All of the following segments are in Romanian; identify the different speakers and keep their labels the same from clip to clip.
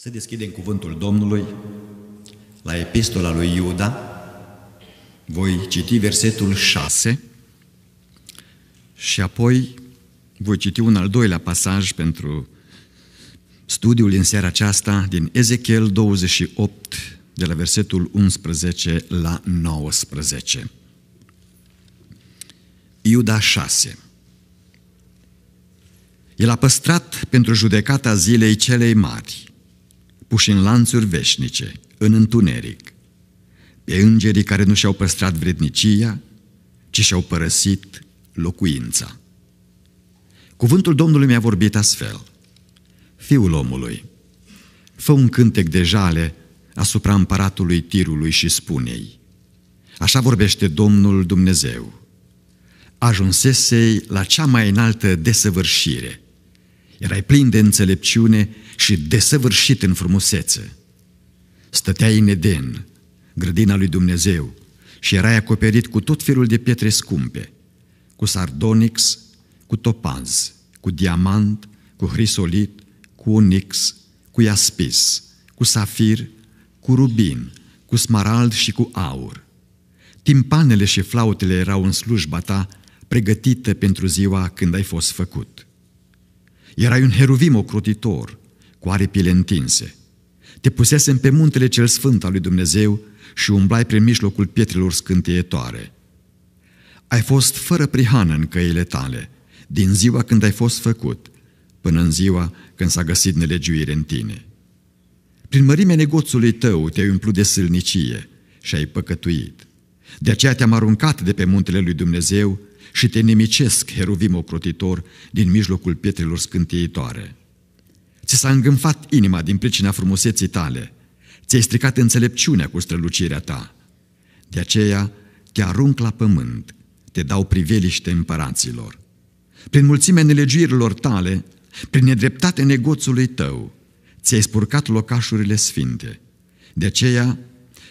Speaker 1: Să deschidem cuvântul Domnului la epistola lui Iuda. Voi citi versetul 6 și apoi voi citi un al doilea pasaj pentru studiul din seara aceasta din Ezechiel 28, de la versetul 11 la 19. Iuda 6 El a păstrat pentru judecata zilei celei mari – puși în lanțuri veșnice, în întuneric, pe îngerii care nu și-au păstrat vrednicia, ci și-au părăsit locuința. Cuvântul Domnului mi-a vorbit astfel. Fiul omului, fă un cântec de jale asupra împăratului tirului și spune-i, Așa vorbește Domnul Dumnezeu. Ajunsesei la cea mai înaltă desăvârșire. Erai plin de înțelepciune și desăvârșit în frumusețe. Stătea în Eden, grădina lui Dumnezeu, și era acoperit cu tot felul de pietre scumpe, cu sardonix, cu topaz, cu diamant, cu hrisolit, cu onix, cu iaspis, cu safir, cu rubin, cu smarald și cu aur. Timpanele și flautele erau în slujba ta, pregătite pentru ziua când ai fost făcut. Erai un heruvim ocrotitor, cu aripile întinse. Te pusesem pe muntele cel sfânt al lui Dumnezeu și umblai prin mijlocul pietrelor scânteietoare. Ai fost fără prihană în căile tale, din ziua când ai fost făcut, până în ziua când s-a găsit nelegiuire în tine. Prin mărimea negoțului tău te-ai umplut de sâlnicie și ai păcătuit. De aceea te-am aruncat de pe muntele lui Dumnezeu și te nemicesc, heruvim ocrotitor, din mijlocul pietrelor scânteitoare. Ți s-a îngânfat inima din pricina frumuseții tale. Ți-ai stricat înțelepciunea cu strălucirea ta. De aceea te arunc la pământ, te dau priveliște împăraților. Prin mulțimea nelegiuirilor tale, prin nedreptate negoțului tău, ți-ai spurcat locașurile sfinte. De aceea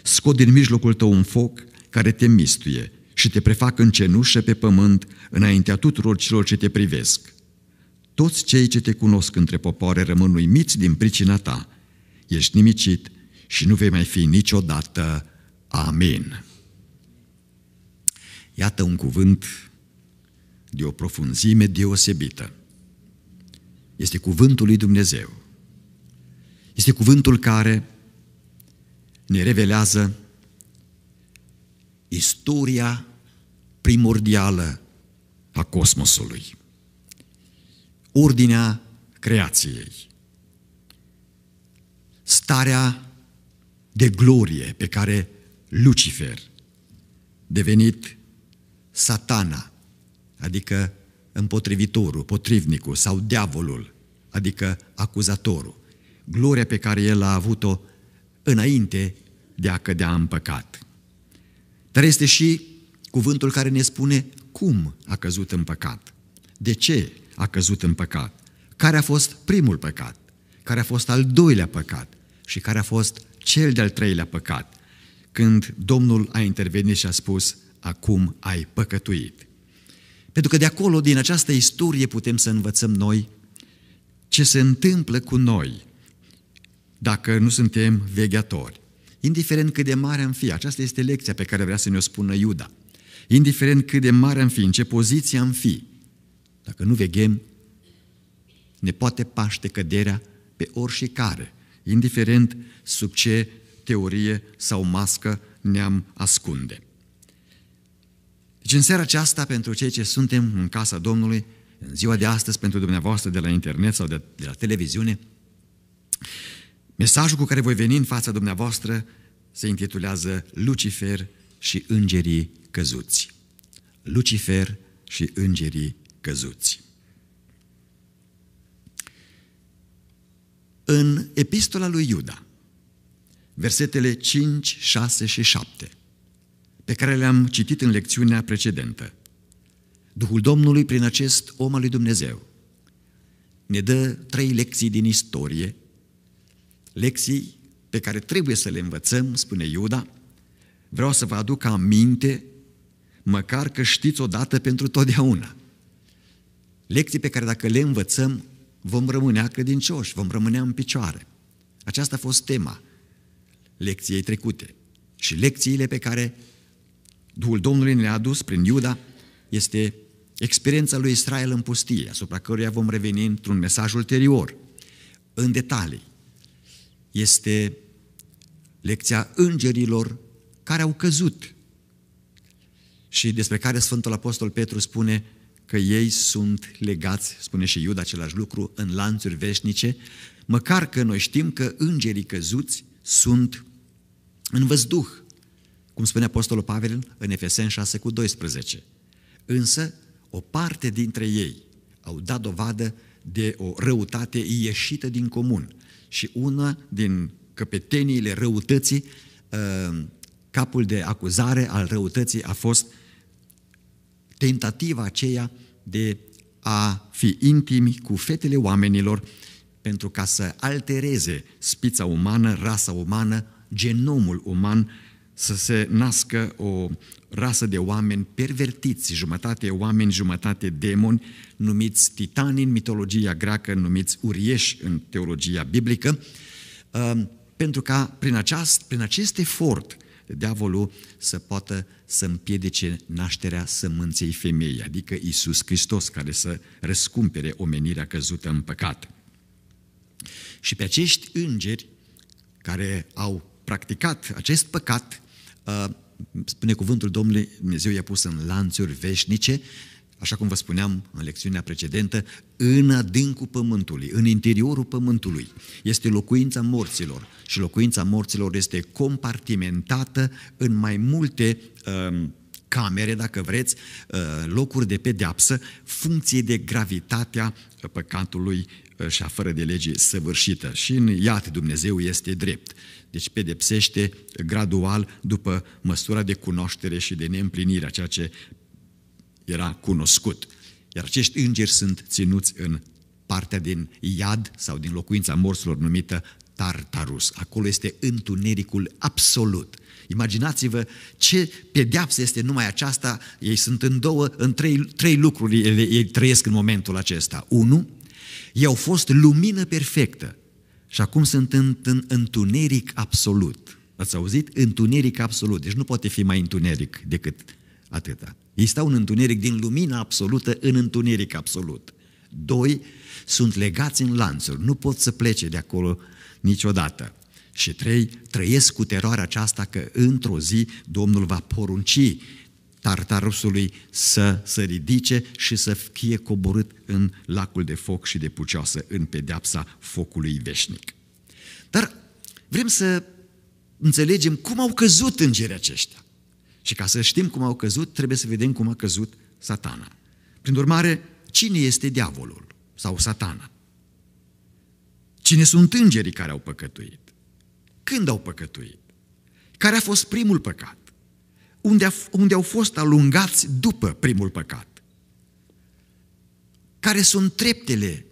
Speaker 1: scot din mijlocul tău un foc care te mistuie și te prefac în cenușă pe pământ înaintea tuturor celor ce te privesc. Toți cei ce te cunosc între popoare rămân uimiți din pricina ta. Ești nimicit și nu vei mai fi niciodată. Amin. Iată un cuvânt de o profunzime deosebită. Este cuvântul lui Dumnezeu. Este cuvântul care ne revelează istoria primordială a cosmosului ordinea creației. Starea de glorie pe care Lucifer, devenit satana, adică împotrivitorul, potrivnicul sau diavolul, adică acuzatorul, gloria pe care el a avut-o înainte de a cădea în păcat. Dar este și cuvântul care ne spune cum a căzut în păcat, de ce a căzut în păcat, care a fost primul păcat, care a fost al doilea păcat și care a fost cel de-al treilea păcat, când Domnul a intervenit și a spus, acum ai păcătuit. Pentru că de acolo, din această istorie, putem să învățăm noi ce se întâmplă cu noi dacă nu suntem vegheatori. Indiferent cât de mare am fi, aceasta este lecția pe care vrea să ne-o spună Iuda. Indiferent cât de mare am fi, în ce poziție am fi, dacă nu veghem, ne poate paște căderea pe orice care, indiferent sub ce teorie sau mască ne-am ascunde. Deci în seara aceasta, pentru cei ce suntem în casa Domnului, în ziua de astăzi, pentru dumneavoastră de la internet sau de, de la televiziune, mesajul cu care voi veni în fața dumneavoastră se intitulează Lucifer și îngerii căzuți. Lucifer și îngerii căzuți. În epistola lui Iuda, versetele 5, 6 și 7, pe care le-am citit în lecțiunea precedentă, Duhul Domnului, prin acest om al lui Dumnezeu, ne dă trei lecții din istorie, lecții pe care trebuie să le învățăm, spune Iuda, vreau să vă aduc aminte, măcar că știți odată pentru totdeauna. Lecții pe care dacă le învățăm, vom rămâne credincioși, vom rămâne în picioare. Aceasta a fost tema lecției trecute. Și lecțiile pe care Duhul Domnului ne-a adus prin Iuda este experiența lui Israel în pustie, asupra căruia vom reveni într-un mesaj ulterior, în detalii. Este lecția îngerilor care au căzut și despre care Sfântul Apostol Petru spune că ei sunt legați, spune și Iuda același lucru, în lanțuri veșnice, măcar că noi știm că îngerii căzuți sunt în văzduh, cum spune Apostolul Pavel în Efeseni 6 cu 12. Însă, o parte dintre ei au dat dovadă de o răutate ieșită din comun și una din căpeteniile răutății, ă, capul de acuzare al răutății a fost tentativa aceea de a fi intimi cu fetele oamenilor pentru ca să altereze spița umană, rasa umană, genomul uman, să se nască o rasă de oameni pervertiți, jumătate oameni, jumătate demoni, numiți titani în mitologia greacă, numiți urieși în teologia biblică, uh, pentru ca prin, aceast, prin acest efort diavolul să poată să împiedice nașterea sămânței femei, adică Isus Hristos care să răscumpere omenirea căzută în păcat. Și pe acești îngeri care au practicat acest păcat, uh, spune cuvântul Domnului, Dumnezeu i-a pus în lanțuri veșnice, așa cum vă spuneam în lecțiunea precedentă, în adâncul pământului, în interiorul pământului, este locuința morților și locuința morților este compartimentată în mai multe um, camere, dacă vreți, uh, locuri de pedeapsă, funcție de gravitatea păcatului uh, și a fără de lege săvârșită. Și în iat Dumnezeu este drept. Deci pedepsește gradual după măsura de cunoaștere și de neîmplinire a ceea ce era cunoscut. Iar acești îngeri sunt ținuți în partea din iad sau din locuința morților numită Tartarus. Acolo este întunericul absolut. Imaginați-vă ce pedeapsă este numai aceasta. Ei sunt în două, în trei, trei lucruri ei, ei trăiesc în momentul acesta. Unu, ei au fost lumină perfectă și acum sunt în, în întuneric absolut. Ați auzit? Întuneric absolut. Deci nu poate fi mai întuneric decât atâta. Ei stau în întuneric, din lumina absolută în întuneric absolut. Doi, sunt legați în lanțuri, nu pot să plece de acolo niciodată. Și trei, trăiesc cu teroarea aceasta că într-o zi Domnul va porunci tartarusului să se ridice și să fie coborât în lacul de foc și de pucioasă, în pedeapsa focului veșnic. Dar vrem să înțelegem cum au căzut îngerii aceștia. Și ca să știm cum au căzut, trebuie să vedem cum a căzut satana. Prin urmare, cine este diavolul sau satana? Cine sunt îngerii care au păcătuit? Când au păcătuit? Care a fost primul păcat? Unde, a, unde au fost alungați după primul păcat? Care sunt treptele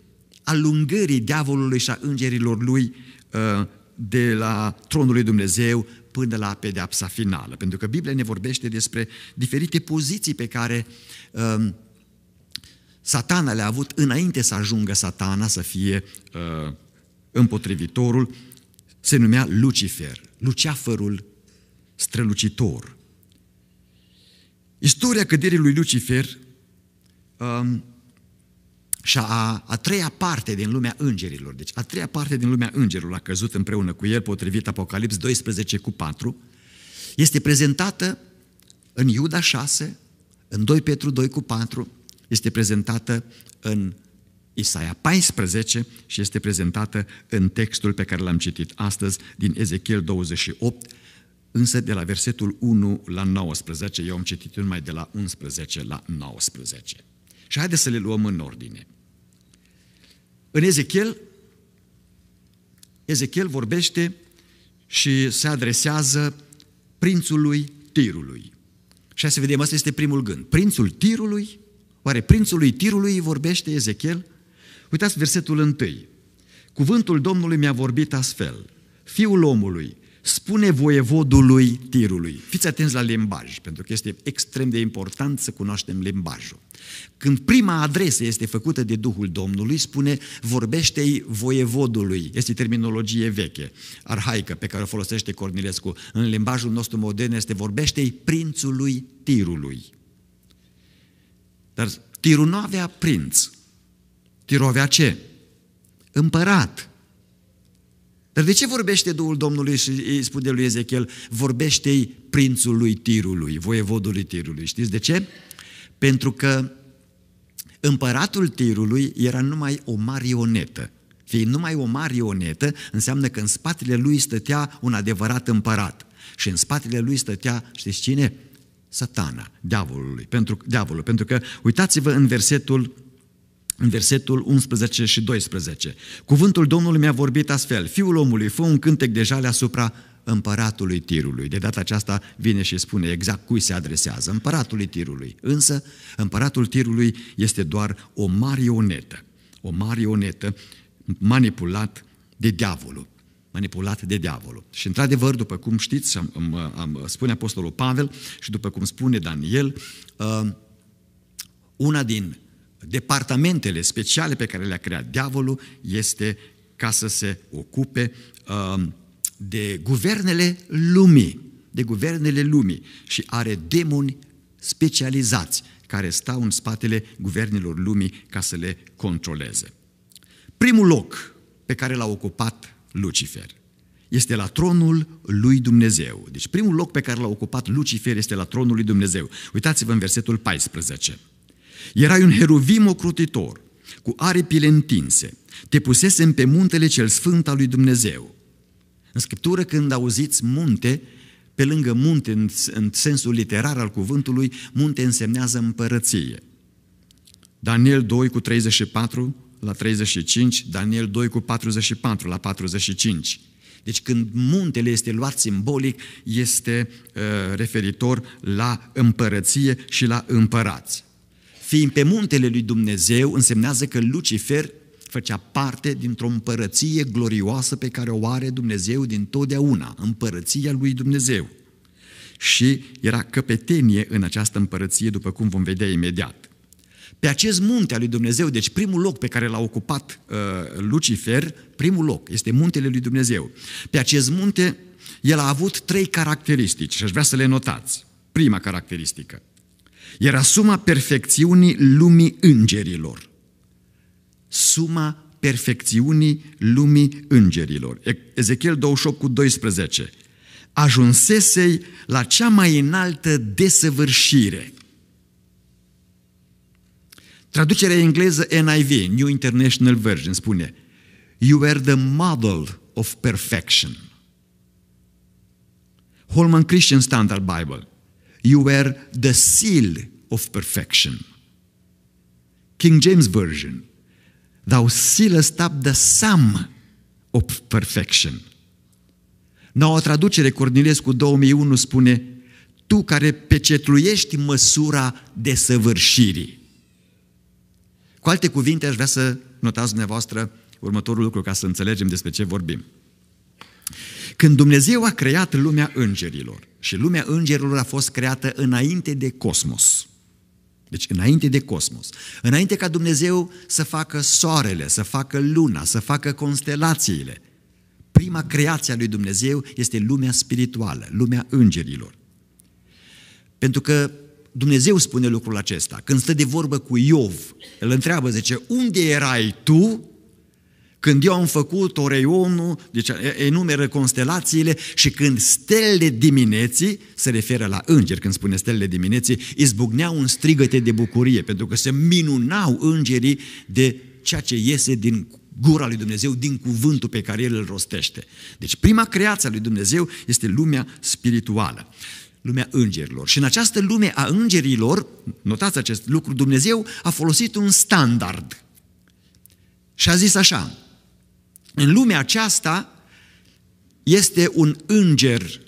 Speaker 1: alungării diavolului și a îngerilor lui uh, de la tronul lui Dumnezeu până la pedeapsa finală. Pentru că Biblia ne vorbește despre diferite poziții pe care uh, satana le-a avut înainte să ajungă satana să fie uh, împotrivitorul. Se numea Lucifer, luceafărul strălucitor. Istoria căderii lui Lucifer um, și a, a treia parte din lumea îngerilor, deci a treia parte din lumea îngerilor a căzut împreună cu el, potrivit Apocalips 12 cu 4, este prezentată în Iuda 6, în 2 Petru 2 cu 4, este prezentată în Isaia 14 și este prezentată în textul pe care l-am citit astăzi din Ezechiel 28, însă de la versetul 1 la 19, eu am citit numai de la 11 la 19. Și haideți să le luăm în ordine. În Ezechiel, Ezechiel vorbește și se adresează prințului Tirului. Și să vedem, asta este primul gând. Prințul Tirului? Oare prințului Tirului vorbește Ezechiel? Uitați versetul întâi. Cuvântul Domnului mi-a vorbit astfel. Fiul omului, spune voievodului tirului. Fiți atenți la limbaj, pentru că este extrem de important să cunoaștem limbajul. Când prima adresă este făcută de Duhul Domnului, spune vorbește-i voievodului. Este terminologie veche, arhaică, pe care o folosește Cornilescu. În limbajul nostru modern este vorbește-i prințului tirului. Dar tirul nu avea prinț. Tirul avea ce? Împărat. Dar de ce vorbește Duhul Domnului și îi spune lui Ezechiel, vorbește-i prințului tirului, voievodului tirului. Știți de ce? Pentru că împăratul tirului era numai o marionetă. Fiind numai o marionetă, înseamnă că în spatele lui stătea un adevărat împărat. Și în spatele lui stătea, știți cine? Satana, diavolului, pentru, diavolul. Pentru că, uitați-vă în versetul în versetul 11 și 12. Cuvântul Domnului mi-a vorbit astfel, Fiul omului, fă un cântec de jale asupra împăratului tirului. De data aceasta vine și spune exact cui se adresează, împăratului tirului. Însă împăratul tirului este doar o marionetă, o marionetă manipulat de diavolul manipulat de diavolul. Și într-adevăr, după cum știți, am, am, am, spune Apostolul Pavel și după cum spune Daniel, uh, una din departamentele speciale pe care le-a creat diavolul este ca să se ocupe um, de guvernele lumii, de guvernele lumii și are demoni specializați care stau în spatele guvernelor lumii ca să le controleze. Primul loc pe care l-a ocupat Lucifer este la tronul lui Dumnezeu. Deci primul loc pe care l-a ocupat Lucifer este la tronul lui Dumnezeu. Uitați-vă în versetul 14. Erai un heruvim ocrotitor, cu aripile întinse. Te pusesem pe muntele cel sfânt al lui Dumnezeu. În Scriptură, când auziți munte, pe lângă munte, în, în sensul literar al cuvântului, munte însemnează împărăție. Daniel 2 cu 34 la 35, Daniel 2 cu 44 la 45. Deci când muntele este luat simbolic, este uh, referitor la împărăție și la împărați fiind pe muntele lui Dumnezeu, însemnează că Lucifer făcea parte dintr-o împărăție glorioasă pe care o are Dumnezeu din totdeauna, împărăția lui Dumnezeu. Și era căpetenie în această împărăție, după cum vom vedea imediat. Pe acest munte al lui Dumnezeu, deci primul loc pe care l-a ocupat uh, Lucifer, primul loc, este muntele lui Dumnezeu. Pe acest munte, el a avut trei caracteristici și aș vrea să le notați. Prima caracteristică, era suma perfecțiunii lumii îngerilor. Suma perfecțiunii lumii îngerilor. Ezechiel 28 cu 12. Ajunsesei la cea mai înaltă desăvârșire. Traducerea engleză NIV, New International Version, spune You were the model of perfection. Holman Christian Standard Bible. You were the seal of perfection. King James Version. Thou sealest up the sum of perfection. Noua traducere, Cornilescu 2001 spune, tu care pecetluiești măsura desăvârșirii. Cu alte cuvinte, aș vrea să notați dumneavoastră următorul lucru ca să înțelegem despre ce vorbim. Când Dumnezeu a creat lumea îngerilor, și lumea îngerilor a fost creată înainte de cosmos. Deci înainte de cosmos. Înainte ca Dumnezeu să facă soarele, să facă luna, să facă constelațiile. Prima creație a lui Dumnezeu este lumea spirituală, lumea îngerilor. Pentru că Dumnezeu spune lucrul acesta. Când stă de vorbă cu Iov, îl întreabă, zice, unde erai tu când eu am făcut Oreionul, deci enumeră constelațiile și când stelele dimineții, se referă la îngeri când spune stelele dimineții, izbucneau un strigăte de bucurie, pentru că se minunau îngerii de ceea ce iese din gura lui Dumnezeu, din cuvântul pe care El îl rostește. Deci prima creație a lui Dumnezeu este lumea spirituală lumea îngerilor. Și în această lume a îngerilor, notați acest lucru, Dumnezeu a folosit un standard. Și a zis așa, în lumea aceasta este un înger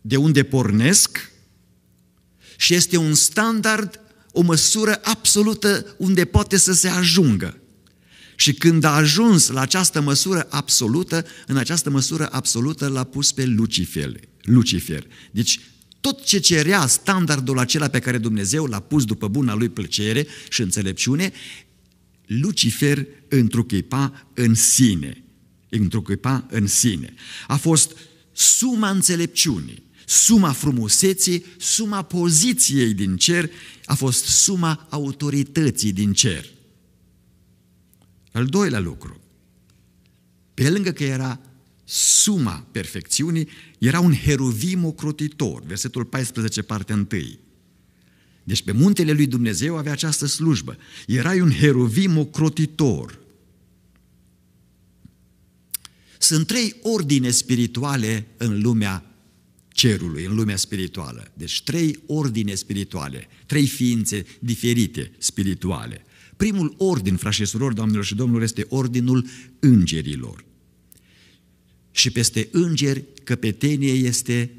Speaker 1: de unde pornesc și este un standard, o măsură absolută unde poate să se ajungă. Și când a ajuns la această măsură absolută, în această măsură absolută l-a pus pe Lucifer. Lucifer. Deci tot ce cerea standardul acela pe care Dumnezeu l-a pus după buna lui plăcere și înțelepciune, Lucifer întruchipa în sine. Întruchipa în sine. A fost suma înțelepciunii, suma frumuseții, suma poziției din cer, a fost suma autorității din cer. Al doilea lucru, pe lângă că era suma perfecțiunii, era un heruvim ocrotitor, versetul 14, partea 1. Deci pe muntele lui Dumnezeu avea această slujbă. Erai un heruvim ocrotitor. Sunt trei ordine spirituale în lumea cerului, în lumea spirituală. Deci trei ordine spirituale, trei ființe diferite spirituale. Primul ordin, frați surori, doamnelor și domnilor, este ordinul îngerilor. Și peste îngeri, căpetenie este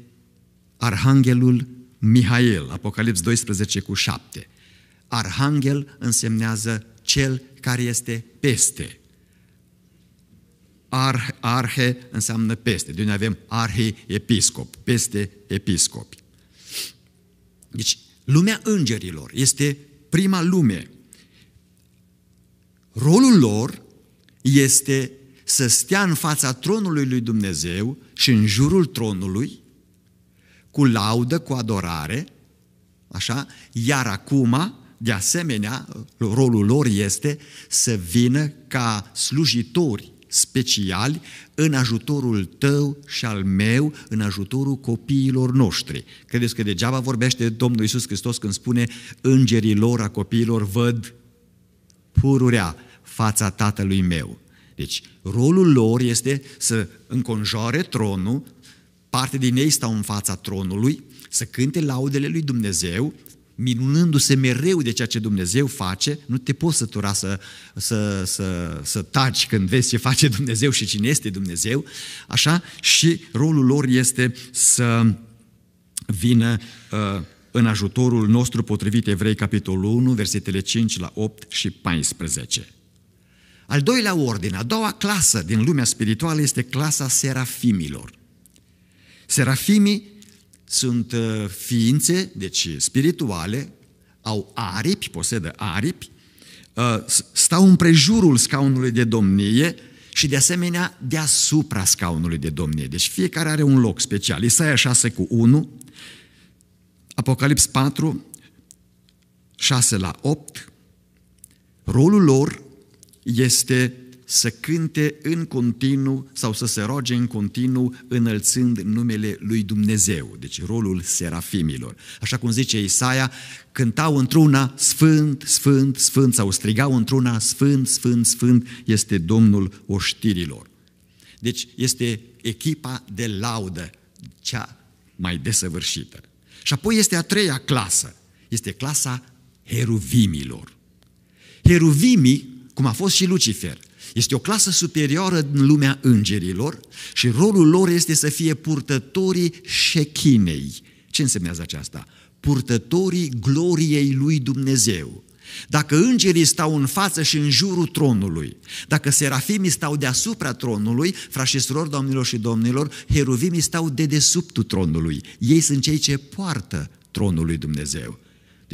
Speaker 1: arhanghelul Mihail, Apocalips 12 cu 7. Arhanghel însemnează cel care este peste. Ar, arhe înseamnă peste, de unde avem episcop, peste episcopi. Deci, lumea îngerilor este prima lume. Rolul lor este să stea în fața tronului lui Dumnezeu și în jurul tronului cu laudă, cu adorare, așa, iar acum, de asemenea, rolul lor este să vină ca slujitori speciali în ajutorul tău și al meu, în ajutorul copiilor noștri. Credeți că degeaba vorbește Domnul Isus Hristos când spune îngerii lor a copiilor văd pururea fața tatălui meu. Deci, rolul lor este să înconjoare tronul, parte din ei stau în fața tronului să cânte laudele lui Dumnezeu, minunându-se mereu de ceea ce Dumnezeu face, nu te poți sătura să, să, să, să taci când vezi ce face Dumnezeu și cine este Dumnezeu, așa, și rolul lor este să vină uh, în ajutorul nostru potrivit Evrei, capitolul 1, versetele 5 la 8 și 14. Al doilea ordin, a doua clasă din lumea spirituală este clasa serafimilor. Serafimii sunt uh, ființe, deci spirituale, au aripi, posedă aripi, uh, stau în prejurul scaunului de domnie și de asemenea deasupra scaunului de domnie. Deci fiecare are un loc special. Isaia 6 cu 1, Apocalips 4, 6 la 8, rolul lor este să cânte în continuu sau să se roage în continuu înălțând numele lui Dumnezeu, deci rolul serafimilor. Așa cum zice Isaia, cântau într-una Sfânt, Sfânt, Sfânt sau strigau într-una Sfânt, Sfânt, Sfânt este Domnul oștirilor. Deci este echipa de laudă, cea mai desăvârșită. Și apoi este a treia clasă, este clasa heruvimilor. Heruvimii, cum a fost și Lucifer, este o clasă superioară în lumea îngerilor și rolul lor este să fie purtătorii șechinei. Ce însemnează aceasta? Purtătorii gloriei lui Dumnezeu. Dacă îngerii stau în față și în jurul tronului, dacă serafimii stau deasupra tronului, frașesurilor, domnilor și domnilor, heruvimii stau de dedesubtul tronului. Ei sunt cei ce poartă tronul lui Dumnezeu.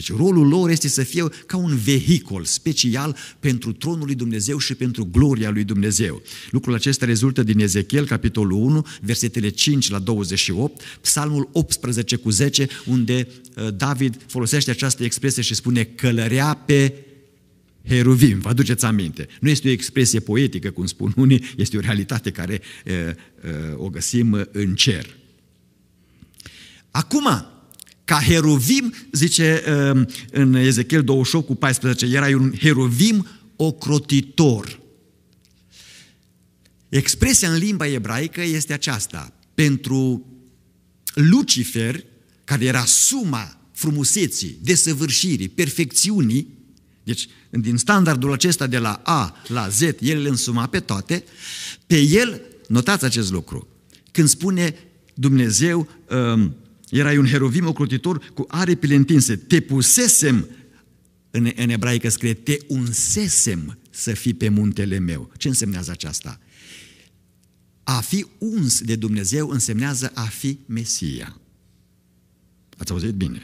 Speaker 1: Deci rolul lor este să fie ca un vehicol special pentru tronul lui Dumnezeu și pentru gloria lui Dumnezeu. Lucrul acesta rezultă din Ezechiel, capitolul 1, versetele 5 la 28, psalmul 18 cu 10, unde uh, David folosește această expresie și spune călărea pe heruvim, vă aduceți aminte. Nu este o expresie poetică, cum spun unii, este o realitate care uh, uh, o găsim în cer. Acum, ca heruvim, zice um, în Ezechiel 28 cu 14, era un heruvim ocrotitor. Expresia în limba ebraică este aceasta. Pentru Lucifer, care era suma frumuseții, desăvârșirii, perfecțiunii, deci din standardul acesta de la A la Z, el le însuma pe toate, pe el, notați acest lucru, când spune Dumnezeu, um, Erai un heruvim ocrotitor cu aripile întinse. Te pusesem, în, în ebraică scrie, te unsesem să fii pe muntele meu. Ce însemnează aceasta? A fi uns de Dumnezeu însemnează a fi Mesia. Ați auzit bine?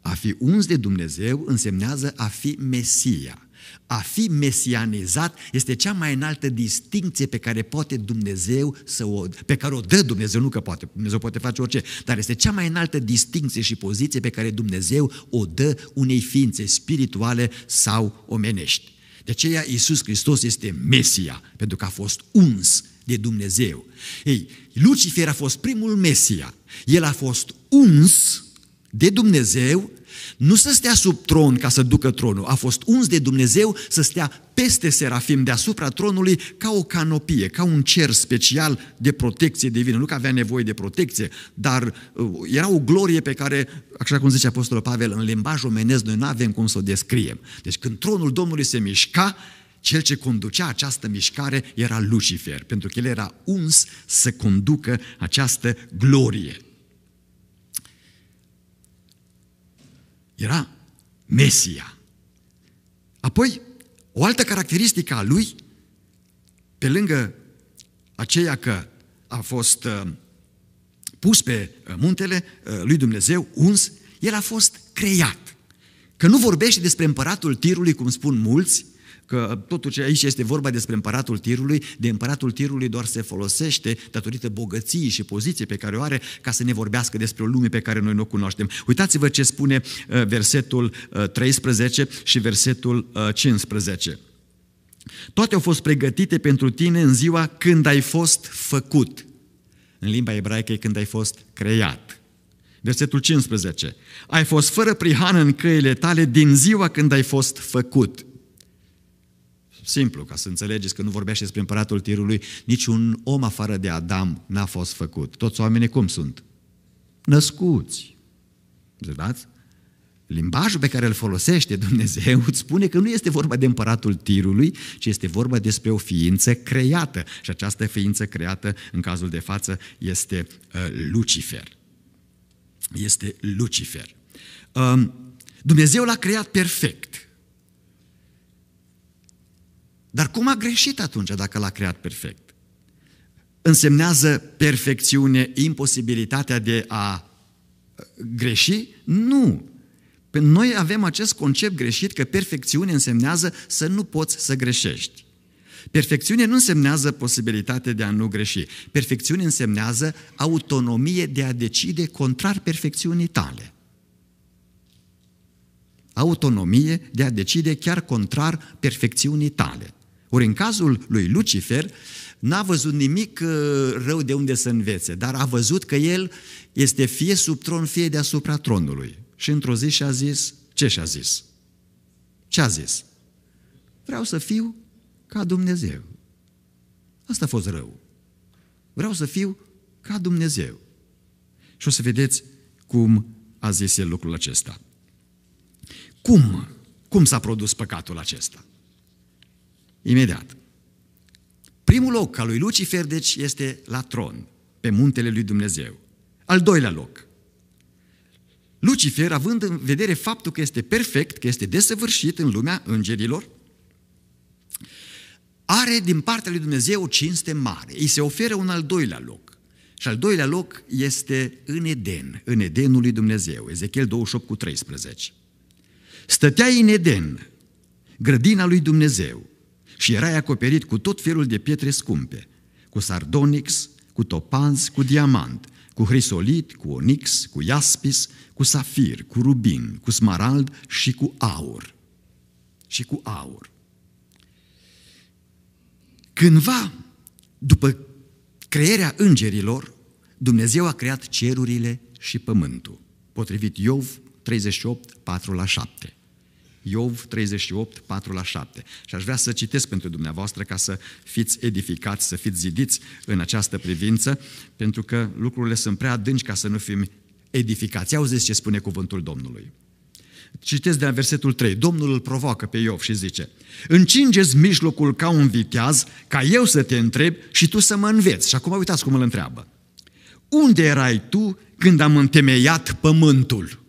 Speaker 1: A fi uns de Dumnezeu însemnează a fi Mesia. A fi mesianizat este cea mai înaltă distinție pe care poate Dumnezeu să o, pe care o dă Dumnezeu, nu că poate, Dumnezeu poate face orice, dar este cea mai înaltă distinție și poziție pe care Dumnezeu o dă unei ființe spirituale sau omenești. De aceea Iisus Hristos este Mesia, pentru că a fost uns de Dumnezeu. Ei, Lucifer a fost primul Mesia. El a fost uns de Dumnezeu nu să stea sub tron ca să ducă tronul, a fost uns de Dumnezeu să stea peste serafim deasupra tronului ca o canopie, ca un cer special de protecție divină. Nu că avea nevoie de protecție, dar uh, era o glorie pe care, așa cum zice Apostolul Pavel, în limbaj omenesc noi nu avem cum să o descriem. Deci când tronul Domnului se mișca, cel ce conducea această mișcare era Lucifer, pentru că el era uns să conducă această glorie. Era Mesia. Apoi, o altă caracteristică a lui, pe lângă aceea că a fost uh, pus pe uh, muntele uh, lui Dumnezeu, uns, el a fost creat. Că nu vorbește despre împăratul tirului, cum spun mulți, că totuși aici este vorba despre împăratul tirului, de împăratul tirului doar se folosește datorită bogăției și poziției pe care o are ca să ne vorbească despre o lume pe care noi nu o cunoaștem. Uitați-vă ce spune uh, versetul 13 uh, și versetul 15. Uh, Toate au fost pregătite pentru tine în ziua când ai fost făcut. În limba ebraică e când ai fost creat. Versetul 15. Ai fost fără prihană în căile tale din ziua când ai fost făcut simplu, ca să înțelegeți că nu vorbește despre împăratul tirului, niciun om afară de Adam n-a fost făcut. Toți oamenii cum sunt? Născuți. Observați? Limbajul pe care îl folosește Dumnezeu îți spune că nu este vorba de împăratul tirului, ci este vorba despre o ființă creată. Și această ființă creată, în cazul de față, este uh, Lucifer. Este Lucifer. Uh, Dumnezeu l-a creat perfect. Dar cum a greșit atunci dacă l-a creat perfect? Însemnează perfecțiune imposibilitatea de a uh, greși? Nu! Noi avem acest concept greșit că perfecțiune însemnează să nu poți să greșești. Perfecțiune nu însemnează posibilitatea de a nu greși. Perfecțiune însemnează autonomie de a decide contrar perfecțiunii tale. Autonomie de a decide chiar contrar perfecțiunii tale. Ori în cazul lui Lucifer, n-a văzut nimic uh, rău de unde să învețe, dar a văzut că el este fie sub tron, fie deasupra tronului. Și într-o zi și-a zis, ce și-a zis? Ce a zis? Vreau să fiu ca Dumnezeu. Asta a fost rău. Vreau să fiu ca Dumnezeu. Și o să vedeți cum a zis el lucrul acesta. Cum? Cum s-a produs păcatul acesta? imediat. Primul loc al lui Lucifer, deci, este la tron, pe muntele lui Dumnezeu. Al doilea loc. Lucifer, având în vedere faptul că este perfect, că este desăvârșit în lumea îngerilor, are din partea lui Dumnezeu o cinste mare. Îi se oferă un al doilea loc. Și al doilea loc este în Eden, în Edenul lui Dumnezeu, Ezechiel 28 cu 13. Stătea în Eden, grădina lui Dumnezeu, și erai acoperit cu tot felul de pietre scumpe, cu sardonix, cu topanz, cu diamant, cu hrisolit, cu onix, cu iaspis, cu safir, cu rubin, cu smarald și cu aur. Și cu aur. Cândva, după crearea îngerilor, Dumnezeu a creat cerurile și pământul, potrivit Iov 38, 4 la 7. Iov 38, 4 la 7. Și aș vrea să citesc pentru dumneavoastră ca să fiți edificați, să fiți zidiți în această privință, pentru că lucrurile sunt prea adânci ca să nu fim edificați. Auziți ce spune cuvântul Domnului. Citesc de la versetul 3. Domnul îl provoacă pe Iov și zice Încingeți mijlocul ca un viteaz, ca eu să te întreb și tu să mă înveți. Și acum uitați cum îl întreabă. Unde erai tu când am întemeiat pământul?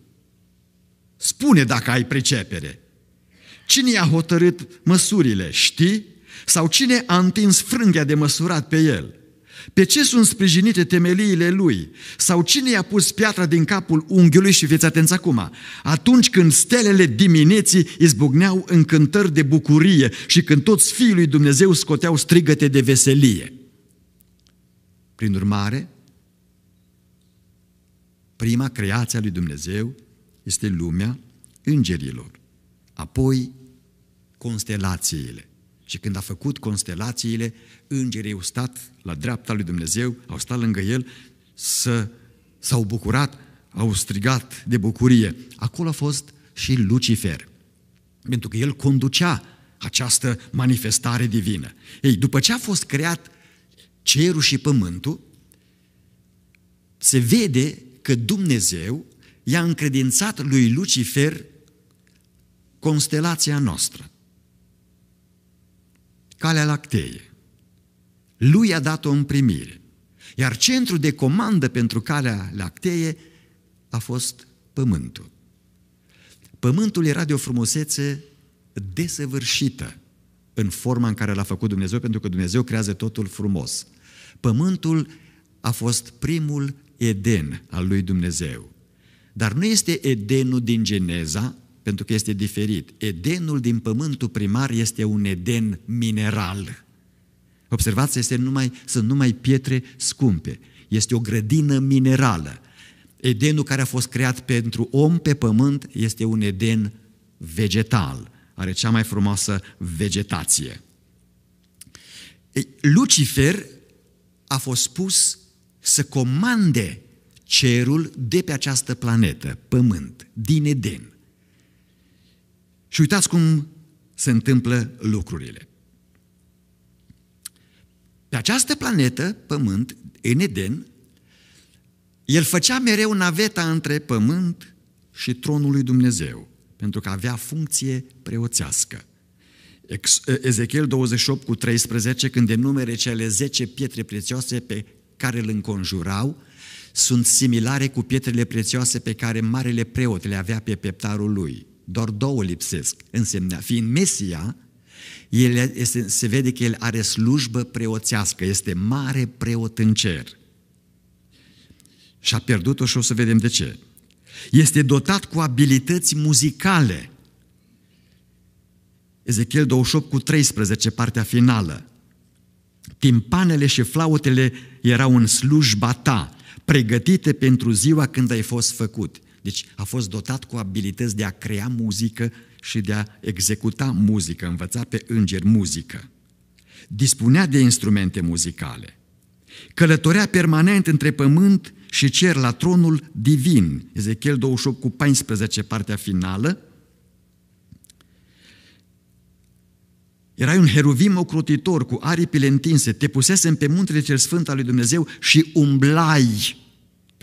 Speaker 1: Spune dacă ai pricepere. Cine i-a hotărât măsurile, știi? Sau cine a întins frânghia de măsurat pe el? Pe ce sunt sprijinite temeliile lui? Sau cine i-a pus piatra din capul unghiului și fiți atenți acum, atunci când stelele dimineții izbucneau în cântări de bucurie și când toți fiii lui Dumnezeu scoteau strigăte de veselie. Prin urmare, prima creație a lui Dumnezeu este lumea îngerilor, apoi constelațiile. Și când a făcut constelațiile, îngerii au stat la dreapta lui Dumnezeu, au stat lângă el, să, s-au bucurat, au strigat de bucurie. Acolo a fost și Lucifer, pentru că el conducea această manifestare divină. Ei, după ce a fost creat cerul și pământul, se vede că Dumnezeu i-a încredințat lui Lucifer constelația noastră. Calea Lactee. Lui a dat o primire. Iar centrul de comandă pentru Calea Lactee a fost pământul. Pământul era de o frumusețe desăvârșită în forma în care l-a făcut Dumnezeu, pentru că Dumnezeu creează totul frumos. Pământul a fost primul Eden al lui Dumnezeu. Dar nu este Edenul din Geneza, pentru că este diferit. Edenul din pământul primar este un eden mineral. Observați, este numai, sunt numai pietre scumpe. Este o grădină minerală. Edenul care a fost creat pentru om pe pământ este un eden vegetal. Are cea mai frumoasă vegetație. Lucifer a fost pus să comande cerul de pe această planetă, pământ, din Eden. Și uitați cum se întâmplă lucrurile. Pe această planetă, Pământ, în Eden, el făcea mereu naveta între Pământ și tronul lui Dumnezeu, pentru că avea funcție preoțească. Ezechiel 28 cu 13, când enumere cele 10 pietre prețioase pe care îl înconjurau, sunt similare cu pietrele prețioase pe care marele preot le avea pe peptarul lui – doar două lipsesc. Însemna, fiind Mesia, el este, se vede că el are slujbă preoțească, este mare preot în cer. Și a pierdut-o și o să vedem de ce. Este dotat cu abilități muzicale. Ezechiel 28 cu 13, partea finală. Timpanele și flautele erau în slujba ta, pregătite pentru ziua când ai fost făcut. Deci a fost dotat cu abilități de a crea muzică și de a executa muzică, învăța pe îngeri muzică. Dispunea de instrumente muzicale. Călătorea permanent între pământ și cer la tronul divin, Ezechiel 28 cu 14, partea finală, Erai un heruvim ocrotitor cu aripile întinse, te pusesem pe muntele cel sfânt al lui Dumnezeu și umblai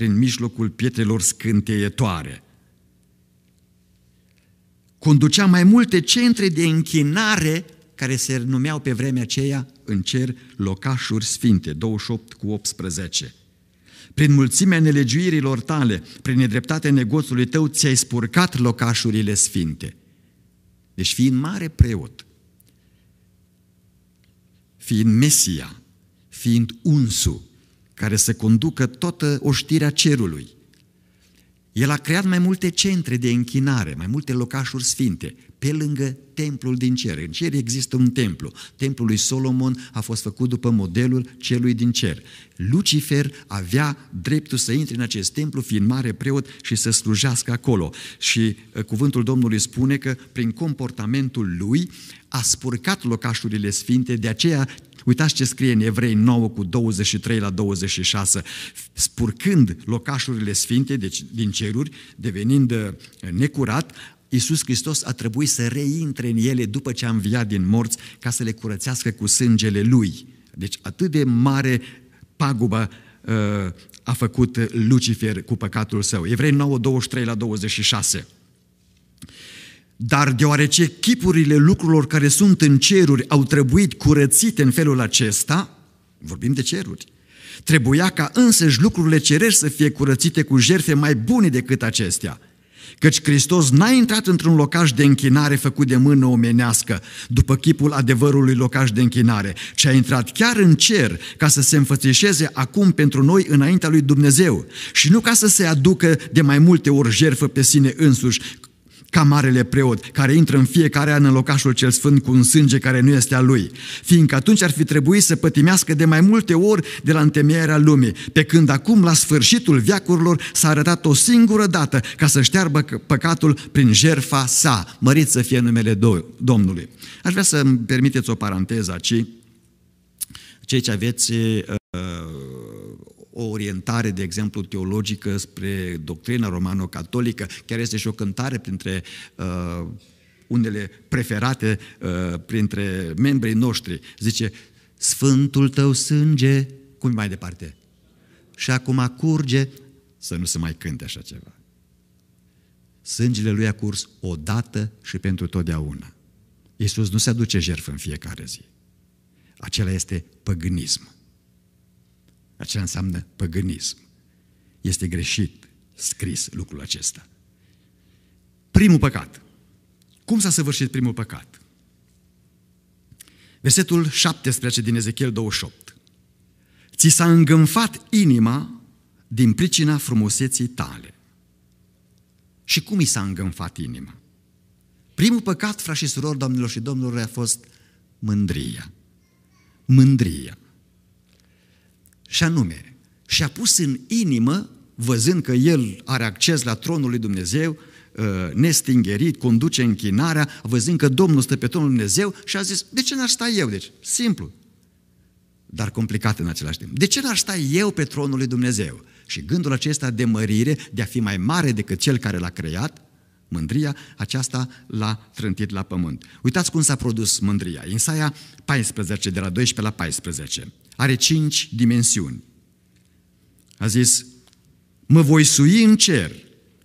Speaker 1: prin mijlocul pietelor scânteietoare. Conducea mai multe centre de închinare care se numeau pe vremea aceea în cer locașuri sfinte, 28 cu 18. Prin mulțimea nelegiuirilor tale, prin nedreptatea negoțului tău, ți-ai spurcat locașurile sfinte. Deci fiind mare preot, fiind Mesia, fiind unsu, care să conducă toată oștirea cerului. El a creat mai multe centre de închinare, mai multe locașuri sfinte, pe lângă templul din cer. În cer există un templu. Templul lui Solomon a fost făcut după modelul celui din cer. Lucifer avea dreptul să intre în acest templu, fiind mare preot și să slujească acolo. Și uh, cuvântul Domnului spune că prin comportamentul lui a spurcat locașurile sfinte, de aceea Uitați ce scrie în Evrei 9 cu 23 la 26. Spurcând locașurile sfinte deci din ceruri, devenind uh, necurat, Iisus Hristos a trebuit să reintre în ele după ce a înviat din morți ca să le curățească cu sângele Lui. Deci atât de mare pagubă uh, a făcut Lucifer cu păcatul său. Evrei 9, 23 la 26. Dar deoarece chipurile lucrurilor care sunt în ceruri au trebuit curățite în felul acesta, vorbim de ceruri, trebuia ca însăși lucrurile cerești să fie curățite cu jerfe mai bune decât acestea. Căci Hristos n-a intrat într-un locaj de închinare făcut de mână omenească, după chipul adevărului locaj de închinare, ci a intrat chiar în cer ca să se înfățișeze acum pentru noi înaintea lui Dumnezeu și nu ca să se aducă de mai multe ori jerfă pe sine însuși, ca marele preot, care intră în fiecare an în locașul cel sfânt cu un sânge care nu este al lui, fiindcă atunci ar fi trebuit să pătimească de mai multe ori de la întemeierea lumii, pe când acum, la sfârșitul viacurilor, s-a arătat o singură dată ca să șteargă păcatul prin jerfa sa, mărit să fie numele Domnului. Aș vrea să-mi permiteți o paranteză aici, cei ce aveți uh, o orientare, de exemplu, teologică spre doctrina romano-catolică, chiar este și o cântare printre uh, unele preferate uh, printre membrii noștri. Zice, Sfântul tău sânge, cum mai departe? Și acum curge, să nu se mai cânte așa ceva. Sângele lui a curs odată și pentru totdeauna. Iisus nu se aduce jertfă în fiecare zi. Acela este păgânismul. Aceea înseamnă păgânism. Este greșit scris lucrul acesta. Primul păcat. Cum s-a săvârșit primul păcat? Versetul 17 din Ezechiel 28. Ți s-a îngânfat inima din pricina frumuseții tale. Și cum i s-a îngânfat inima? Primul păcat, frați și surori, doamnelor și domnilor, a fost mândria. Mândria. Și anume, și-a pus în inimă, văzând că el are acces la tronul lui Dumnezeu, uh, nestingerit, conduce închinarea, văzând că Domnul stă pe tronul lui Dumnezeu și a zis, de ce n-aș sta eu? Deci, simplu, dar complicat în același timp. De ce n-aș sta eu pe tronul lui Dumnezeu? Și gândul acesta de mărire, de a fi mai mare decât cel care l-a creat, mândria, aceasta l-a trântit la pământ. Uitați cum s-a produs mândria. Insaia 14, de la 12 la 14 are cinci dimensiuni. A zis, mă voi sui în cer.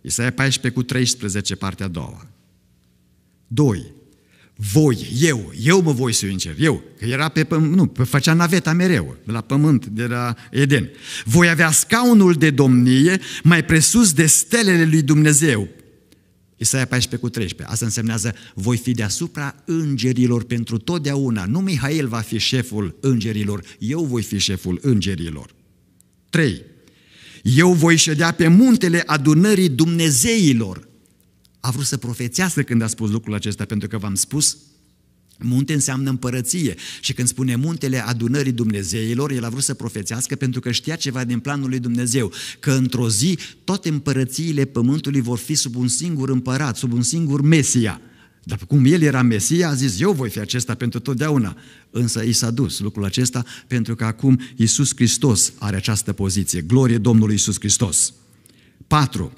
Speaker 1: Isaia 14 cu 13, partea a doua. Doi. Voi, eu, eu mă voi sui în cer, eu, că era pe pământ, nu, făcea naveta mereu, de la pământ, de la Eden. Voi avea scaunul de domnie mai presus de stelele lui Dumnezeu. Isaia 14 cu 13. Asta însemnează, voi fi deasupra îngerilor pentru totdeauna. Nu Mihail va fi șeful îngerilor, eu voi fi șeful îngerilor. 3. Eu voi ședea pe muntele adunării Dumnezeilor. A vrut să profețească când a spus lucrul acesta, pentru că v-am spus, Munte înseamnă împărăție și când spune muntele adunării Dumnezeilor, el a vrut să profețească pentru că știa ceva din planul lui Dumnezeu, că într-o zi toate împărățiile pământului vor fi sub un singur împărat, sub un singur Mesia. Dar cum el era Mesia, a zis, eu voi fi acesta pentru totdeauna. Însă i s-a dus lucrul acesta pentru că acum Iisus Hristos are această poziție. Glorie Domnului Iisus Hristos! 4.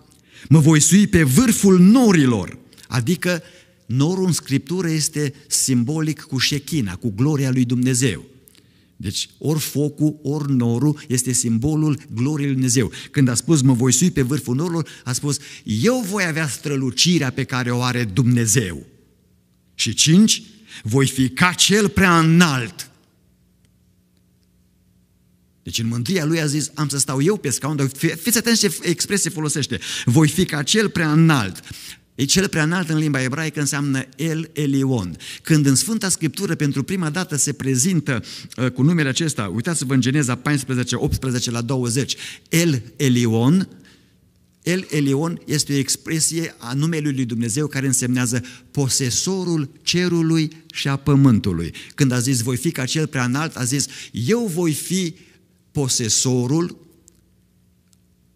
Speaker 1: Mă voi sui pe vârful norilor, adică norul în Scriptură este simbolic cu șechina, cu gloria lui Dumnezeu. Deci ori focul, ori norul este simbolul gloriei lui Dumnezeu. Când a spus mă voi sui pe vârful norului, a spus eu voi avea strălucirea pe care o are Dumnezeu. Și cinci, voi fi ca cel prea înalt. Deci în mântria lui a zis, am să stau eu pe scaun, dar fiți atenți ce expresie folosește. Voi fi ca cel prea înalt, E cel prea înalt în limba ebraică înseamnă El Elion. Când în Sfânta Scriptură pentru prima dată se prezintă uh, cu numele acesta, uitați-vă în Geneza 14, 18 la 20, El Elion, El Elion este o expresie a numelui lui Dumnezeu care însemnează posesorul cerului și a pământului. Când a zis voi fi ca cel prea înalt, a zis eu voi fi posesorul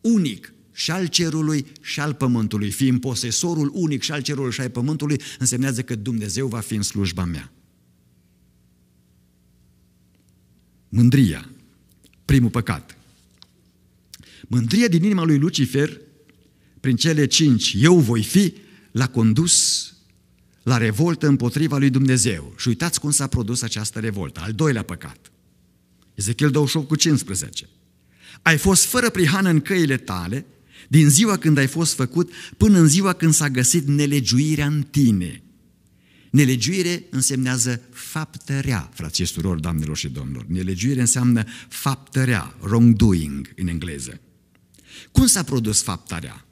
Speaker 1: unic și al cerului și al pământului. Fiind posesorul unic și al cerului și al pământului, însemnează că Dumnezeu va fi în slujba mea. Mândria, primul păcat. Mândria din inima lui Lucifer, prin cele cinci, eu voi fi, l-a condus la revoltă împotriva lui Dumnezeu. Și uitați cum s-a produs această revoltă, al doilea păcat. Ezechiel 28 cu 15. Ai fost fără prihană în căile tale din ziua când ai fost făcut până în ziua când s-a găsit nelegiuirea în tine. Nelegiuire însemnează faptă rea, frații surori, doamnelor și domnilor. Nelegiuire înseamnă faptă rea, wrongdoing în engleză. Cum s-a produs faptarea? rea?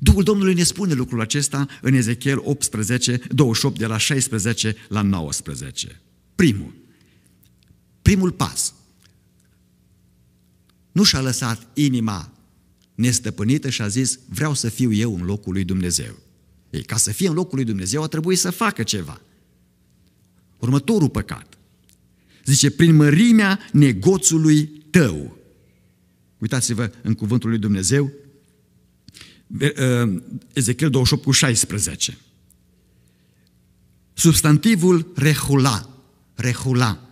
Speaker 1: Duhul Domnului ne spune lucrul acesta în Ezechiel 18, 28, de la 16 la 19. Primul, primul pas. Nu și-a lăsat inima nestăpânită și a zis, vreau să fiu eu în locul lui Dumnezeu. Ei, ca să fie în locul lui Dumnezeu a trebuit să facă ceva. Următorul păcat. Zice, prin mărimea negoțului tău. Uitați-vă în cuvântul lui Dumnezeu, ă, Ezechiel 28 cu 16. Substantivul rehula, rehula,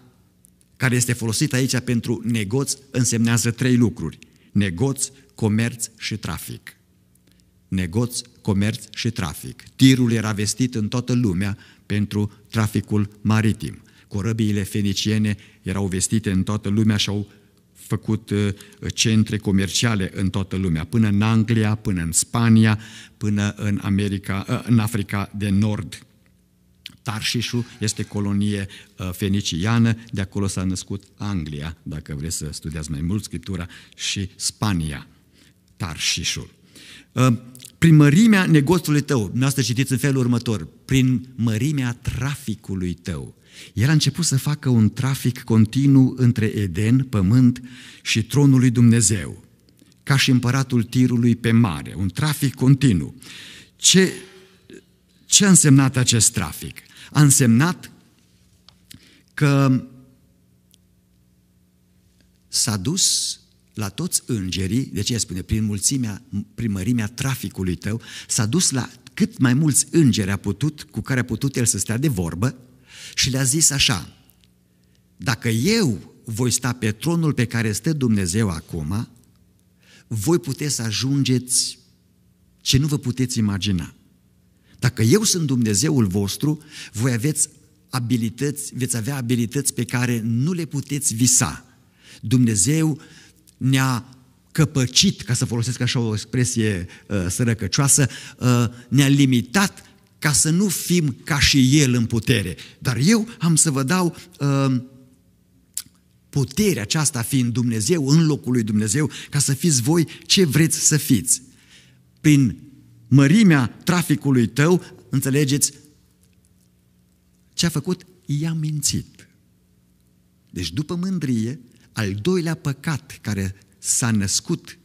Speaker 1: care este folosit aici pentru negoț, însemnează trei lucruri. Negoț, comerț și trafic. Negoț, comerț și trafic. Tirul era vestit în toată lumea pentru traficul maritim. Corăbiile feniciene erau vestite în toată lumea și au făcut uh, centre comerciale în toată lumea, până în Anglia, până în Spania, până în, America, uh, în Africa de Nord. Tarșișul este colonie uh, feniciană, de acolo s-a născut Anglia, dacă vreți să studiați mai mult scriptura, și Spania. Tarșișul. Ă, prin mărimea negoțului tău, dumneavoastră citiți în felul următor, prin mărimea traficului tău. El a început să facă un trafic continuu între Eden, pământ și tronul lui Dumnezeu, ca și împăratul tirului pe mare, un trafic continuu. Ce, ce a însemnat acest trafic? A însemnat că s-a dus la toți îngerii, de ce spune, prin mulțimea, primărimea traficului tău, s-a dus la cât mai mulți îngeri a putut, cu care a putut el să stea de vorbă și le-a zis așa, dacă eu voi sta pe tronul pe care stă Dumnezeu acum, voi puteți să ajungeți ce nu vă puteți imagina. Dacă eu sunt Dumnezeul vostru, voi aveți abilități, veți avea abilități pe care nu le puteți visa. Dumnezeu ne-a căpăcit, ca să folosesc așa o expresie uh, sărăcăcioasă, uh, ne-a limitat ca să nu fim ca și El în putere. Dar eu am să vă dau uh, puterea aceasta fiind Dumnezeu, în locul lui Dumnezeu, ca să fiți voi ce vreți să fiți. Prin mărimea traficului tău, înțelegeți, ce a făcut? I-a mințit. Deci după mândrie, al doilea păcat care s-a născut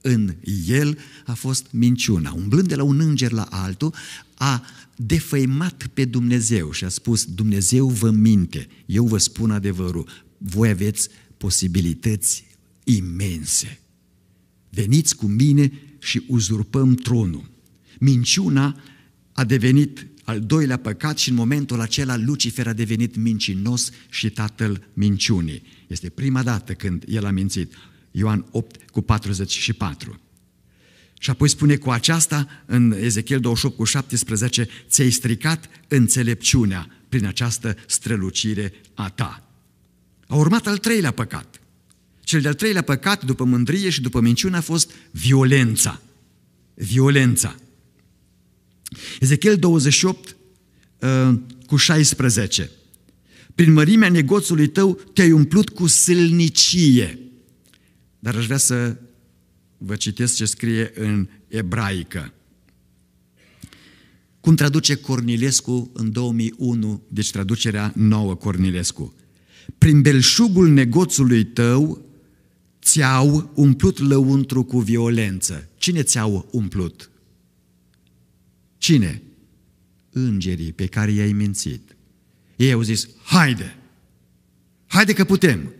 Speaker 1: în el a fost minciuna. Umblând de la un înger la altul, a defăimat pe Dumnezeu și a spus, Dumnezeu vă minte, eu vă spun adevărul, voi aveți posibilități imense. Veniți cu mine și uzurpăm tronul. Minciuna a devenit al doilea păcat și în momentul acela Lucifer a devenit mincinos și tatăl minciunii. Este prima dată când el a mințit. Ioan 8 cu 44. Și apoi spune cu aceasta, în Ezechiel 28 cu 17, ți-ai stricat înțelepciunea prin această strălucire a ta. A urmat al treilea păcat. Cel de-al treilea păcat, după mândrie și după minciună, a fost violența. Violența. Ezechiel 28 uh, cu 16. Prin mărimea negoțului tău te-ai umplut cu sâlnicie. Dar aș vrea să vă citesc ce scrie în ebraică. Cum traduce Cornilescu în 2001, deci traducerea nouă Cornilescu. Prin belșugul negoțului tău ți-au umplut lăuntru cu violență. Cine ți-au umplut? Cine? Îngerii pe care i-ai mințit. Ei au zis, haide, haide că putem.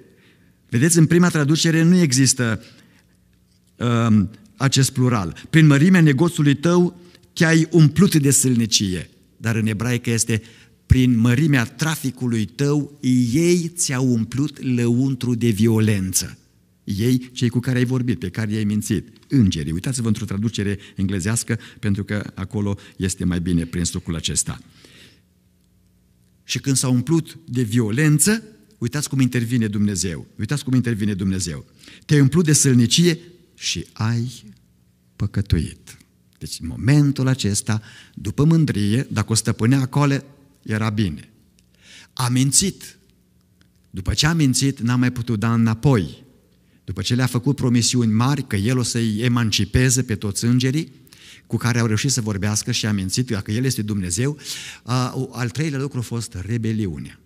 Speaker 1: Vedeți, în prima traducere nu există um, acest plural. Prin mărimea negoțului tău te-ai umplut de sâlnicie. Dar în ebraică este prin mărimea traficului tău, ei ți-au umplut lăuntru de violență. Ei, cei cu care ai vorbit, pe care i-ai mințit, îngerii. Uitați-vă într-o traducere englezească, pentru că acolo este mai bine prin lucrul acesta. Și când s-a umplut de violență, uitați cum intervine Dumnezeu. Uitați cum intervine Dumnezeu. Te-ai umplut de sălnicie și ai păcătuit. Deci în momentul acesta, după mândrie, dacă o stăpânea acolo, era bine. A mințit. După ce a mințit, n-a mai putut da înapoi. După ce le-a făcut promisiuni mari că el o să-i emancipeze pe toți îngerii, cu care au reușit să vorbească și a mințit că El este Dumnezeu. Al treilea lucru a fost rebeliunea.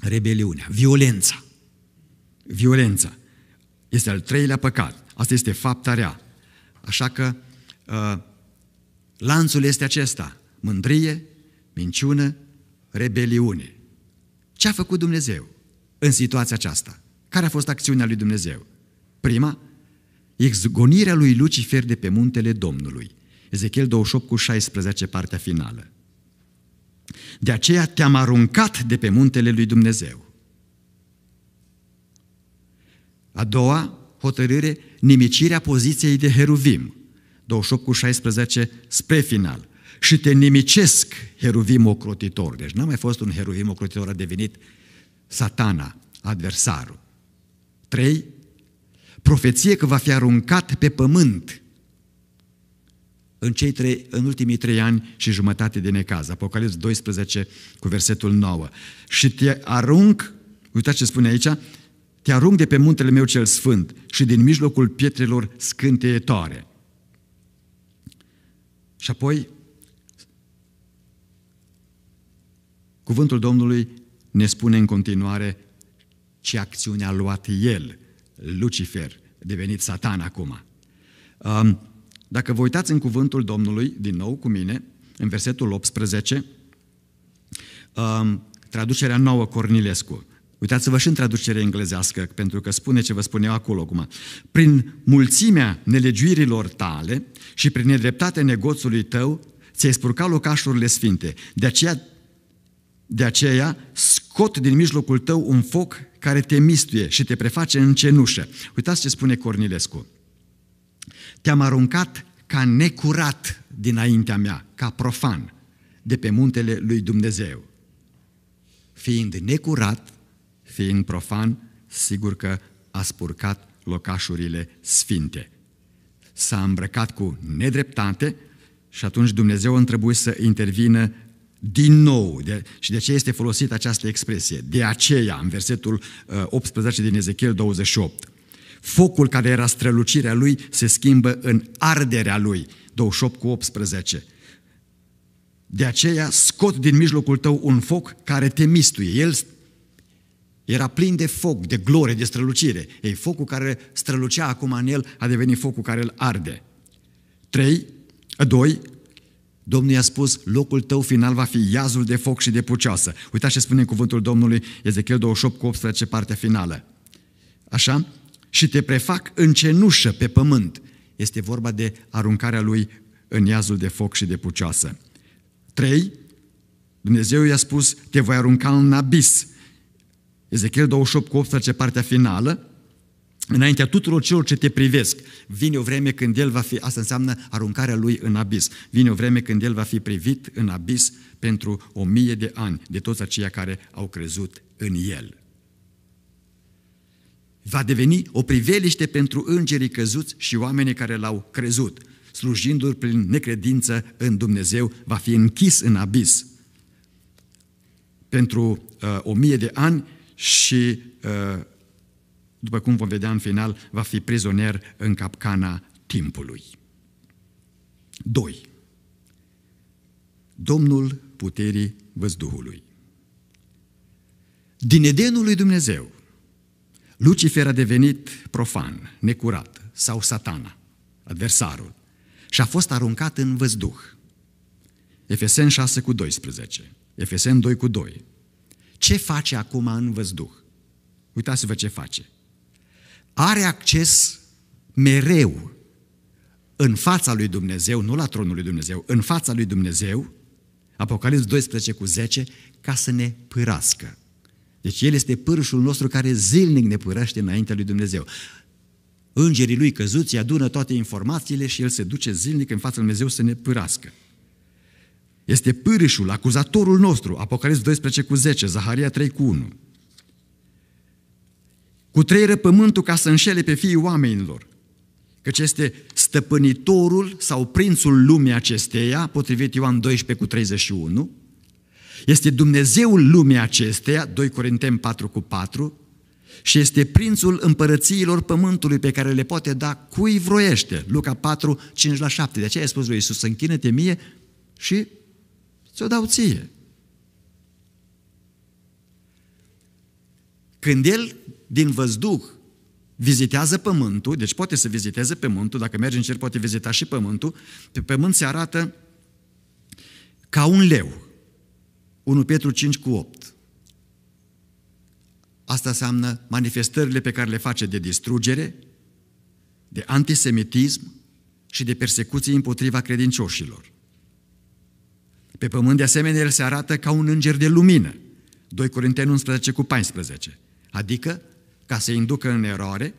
Speaker 1: Rebeliunea, violența. Violența este al treilea păcat. Asta este fapta rea. Așa că lanțul este acesta. Mândrie, minciună, rebeliune. Ce a făcut Dumnezeu în situația aceasta? Care a fost acțiunea lui Dumnezeu? Prima, exgonirea lui Lucifer de pe muntele Domnului. Ezechiel 28 cu 16, partea finală. De aceea te-am aruncat de pe muntele lui Dumnezeu. A doua hotărâre, nimicirea poziției de heruvim. 28 cu 16 spre final. Și te nimicesc, heruvim ocrotitor. Deci n-a mai fost un heruvim ocrotitor, a devenit satana, adversarul. 3. Profeție că va fi aruncat pe pământ în, cei trei, în ultimii trei ani și jumătate de necaz. Apocalips 12 cu versetul 9. Și te arunc, uitați ce spune aici, te arunc de pe muntele meu cel sfânt și din mijlocul pietrelor scânteietoare. Și apoi, cuvântul Domnului ne spune în continuare ce acțiune a luat el, Lucifer, devenit satan acum. Um, dacă vă uitați în cuvântul Domnului, din nou cu mine, în versetul 18, um, traducerea nouă Cornilescu. Uitați-vă și în traducerea englezească, pentru că spune ce vă spun eu acolo acum. Prin mulțimea nelegiuirilor tale și prin nedreptatea negoțului tău, ți-ai spurcat locașurile sfinte. De aceea, de aceea scot din mijlocul tău un foc care te mistuie și te preface în cenușă. Uitați ce spune Cornilescu. Te-am aruncat ca necurat dinaintea mea, ca profan, de pe muntele lui Dumnezeu. Fiind necurat, fiind profan, sigur că a spurcat locașurile sfinte. S-a îmbrăcat cu nedreptate și atunci Dumnezeu a trebuit să intervină din nou. De, și de ce este folosită această expresie? De aceea, în versetul 18 uh, din Ezechiel 28, Focul care era strălucirea lui se schimbă în arderea lui. 28 cu 18. De aceea scot din mijlocul tău un foc care te mistuie. El era plin de foc, de glorie, de strălucire. Ei, focul care strălucea acum în el a devenit focul care îl arde. 3. 2. Domnul i-a spus, locul tău final va fi iazul de foc și de pucioasă. Uitați ce spune cuvântul Domnului, Ezechiel 28 cu 18, partea finală. Așa? și te prefac în cenușă pe pământ. Este vorba de aruncarea lui în iazul de foc și de pucioasă. 3. Dumnezeu i-a spus, te voi arunca în abis. Ezechiel 28 cu 18, partea finală, înaintea tuturor celor ce te privesc. Vine o vreme când el va fi, asta înseamnă aruncarea lui în abis, vine o vreme când el va fi privit în abis pentru o mie de ani de toți aceia care au crezut în el va deveni o priveliște pentru îngerii căzuți și oamenii care l-au crezut. Slujindu-l prin necredință în Dumnezeu, va fi închis în abis pentru uh, o mie de ani și, uh, după cum vom vedea în final, va fi prizonier în capcana timpului. 2. Domnul puterii văzduhului. Din Edenul lui Dumnezeu, Lucifer a devenit profan, necurat, sau satana, adversarul, și a fost aruncat în văzduh. Efesen 6 cu 12, Efesen 2 cu 2. Ce face acum în văzduh? Uitați-vă ce face. Are acces mereu în fața lui Dumnezeu, nu la tronul lui Dumnezeu, în fața lui Dumnezeu, Apocalips 12 cu 10, ca să ne pârască. Deci El este pârșul nostru care zilnic ne pârăște înaintea lui Dumnezeu. Îngerii lui căzuți adună toate informațiile și El se duce zilnic în fața lui Dumnezeu să ne pârască. Este pârșul, acuzatorul nostru, Apocalipsa 12 cu 10, Zaharia 3 cu 1. Cu trei pământul ca să înșele pe fiii oamenilor, căci este stăpânitorul sau prințul lumii acesteia, potrivit Ioan 12 cu 31, este Dumnezeul lumii acesteia, 2 Corinteni 4 cu 4, și este prințul împărățiilor pământului pe care le poate da cui vroiește. Luca 4, 5 la 7. De aceea a spus lui Iisus, închină-te mie și ți-o dau ție. Când el din văzduh vizitează pământul, deci poate să viziteze pământul, dacă merge în cer poate vizita și pământul, pe pământ se arată ca un leu. 1 Petru 5 cu 8. Asta înseamnă manifestările pe care le face de distrugere, de antisemitism și de persecuții împotriva credincioșilor. Pe pământ, de asemenea, el se arată ca un înger de lumină, 2 Corinteni 11 cu 14, adică ca să inducă în eroare,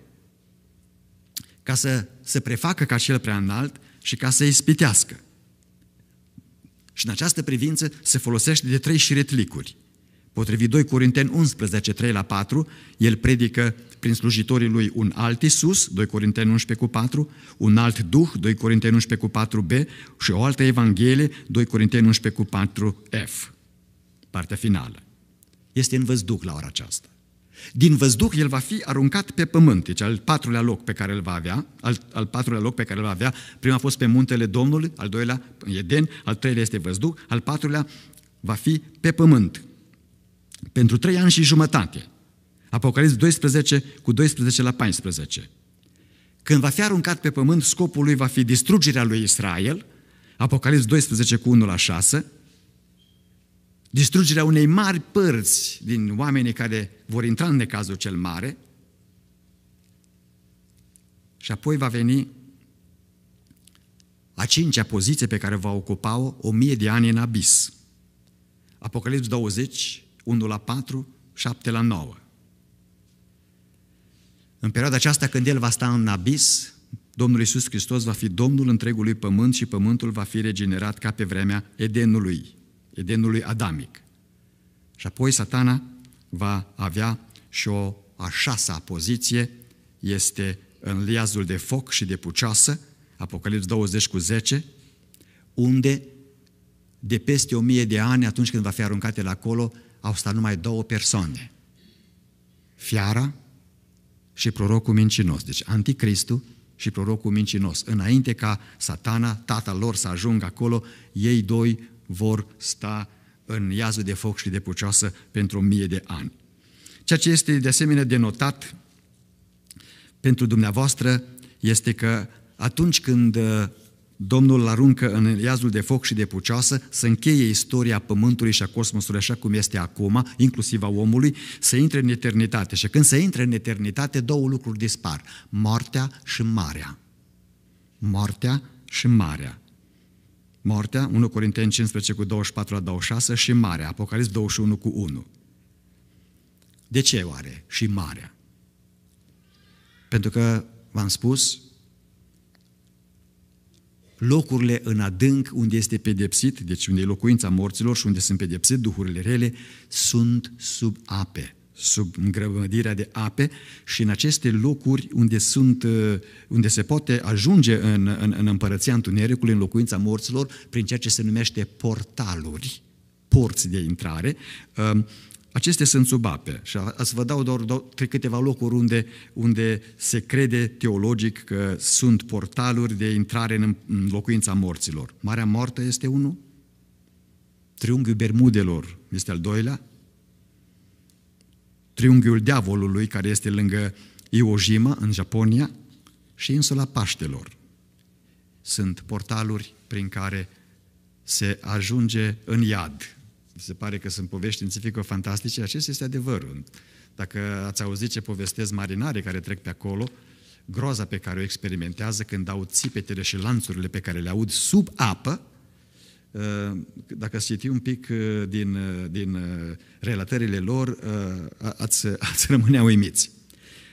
Speaker 1: ca să se prefacă ca cel prea înalt și ca să spitească. Și în această privință se folosește de trei șiretlicuri. Potrivit 2 Corinteni 11, 3 la 4, el predică prin slujitorii lui un alt Isus, 2 Corinteni 11 cu 4, un alt Duh, 2 Corinteni 11 cu 4b și o altă Evanghelie, 2 Corinteni 11 cu 4f, partea finală. Este în văzduc la ora aceasta. Din văzduh el va fi aruncat pe pământ, deci al patrulea loc pe care îl va avea, al, al patrulea loc pe care îl va avea, prima a fost pe muntele Domnului, al doilea în Eden, al treilea este văzduh, al patrulea va fi pe pământ. Pentru trei ani și jumătate. Apocalipsa 12 cu 12 la 14. Când va fi aruncat pe pământ, scopul lui va fi distrugerea lui Israel, Apocalipsa 12 cu 1 la 6, distrugerea unei mari părți din oamenii care vor intra în necazul cel mare, și apoi va veni a cincea poziție pe care va ocupa-o o mie de ani în abis. Apocalipsa 20, 1 la 4, 7 la 9. În perioada aceasta, când el va sta în abis, Domnul Iisus Hristos va fi Domnul întregului pământ și pământul va fi regenerat ca pe vremea Edenului. Edenului Adamic. Și apoi satana va avea și o a șasea poziție, este în liazul de foc și de pucioasă, Apocalips 20 cu 10, unde de peste o mie de ani, atunci când va fi aruncate la acolo, au stat numai două persoane. Fiara și prorocul mincinos. Deci anticristul și prorocul mincinos. Înainte ca satana, tatăl lor, să ajungă acolo, ei doi vor sta în iazul de foc și de pucioasă pentru o mie de ani. Ceea ce este de asemenea denotat pentru dumneavoastră este că atunci când uh, Domnul aruncă în iazul de foc și de pucioasă, să încheie istoria Pământului și a Cosmosului așa cum este acum, inclusiv a omului, să intre în eternitate. Și când se intre în eternitate, două lucruri dispar, moartea și marea. Moartea și marea moartea, 1 Corinteni 15 cu 24 la 26 și marea, Apocalips 21 cu 1. De ce oare și marea? Pentru că, v-am spus, locurile în adânc unde este pedepsit, deci unde e locuința morților și unde sunt pedepsit duhurile rele, sunt sub ape sub îngrămădirea de ape și în aceste locuri unde, sunt, uh, unde se poate ajunge în, în, în împărăția întunericului, în locuința morților, prin ceea ce se numește portaluri, porți de intrare, um, acestea sunt sub ape și ați vă dau doar, doar câteva locuri unde, unde se crede teologic că sunt portaluri de intrare în, în locuința morților. Marea Moartă este unul, Triunghiul Bermudelor este al doilea, triunghiul diavolului care este lângă Iojima, în Japonia, și insula Paștelor. Sunt portaluri prin care se ajunge în iad. Se pare că sunt povești științifică fantastice acest este adevărul. Dacă ați auzit ce povestesc marinare care trec pe acolo, groza pe care o experimentează când au țipetele și lanțurile pe care le aud sub apă, Uh, dacă ați citi un pic uh, din, uh, din relatările lor, ați, ați rămâne uimiți.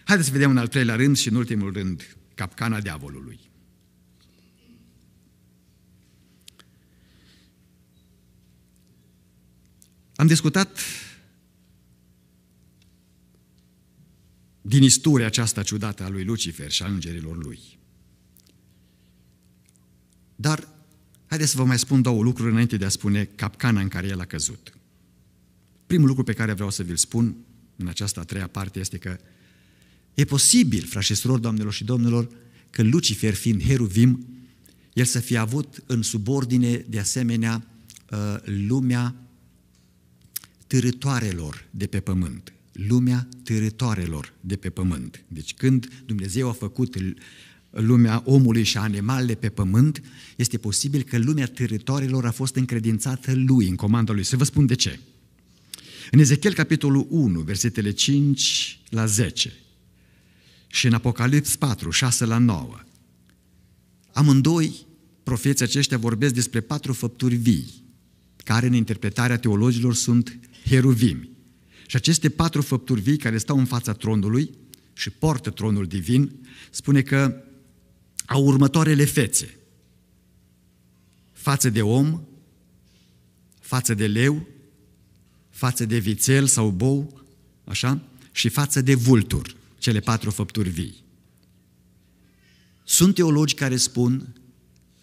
Speaker 1: Haideți să vedem în al treilea rând și în ultimul rând, capcana diavolului. Am discutat din istoria aceasta ciudată a lui Lucifer și a îngerilor lui. Dar Haideți să vă mai spun două lucruri înainte de a spune capcana în care el a căzut. Primul lucru pe care vreau să vi-l spun în această a treia parte este că e posibil, frașesuror, doamnelor și domnilor, că Lucifer, fiind heruvim, el să fie avut în subordine, de asemenea, uh, lumea târătoarelor de pe pământ. Lumea târătoarelor de pe pământ. Deci când Dumnezeu a făcut lumea omului și a animalele pe pământ, este posibil că lumea teritoriilor a fost încredințată lui, în comanda lui. Să vă spun de ce. În Ezechiel, capitolul 1, versetele 5 la 10 și în Apocalips 4, 6 la 9, amândoi profeții aceștia vorbesc despre patru făpturi vii, care în interpretarea teologilor sunt heruvimi. Și aceste patru făpturi vii care stau în fața tronului și poartă tronul divin, spune că a următoarele fețe. Față de om, față de leu, față de vițel sau bou, așa, și față de vultur, cele patru făpturi vii. Sunt teologi care spun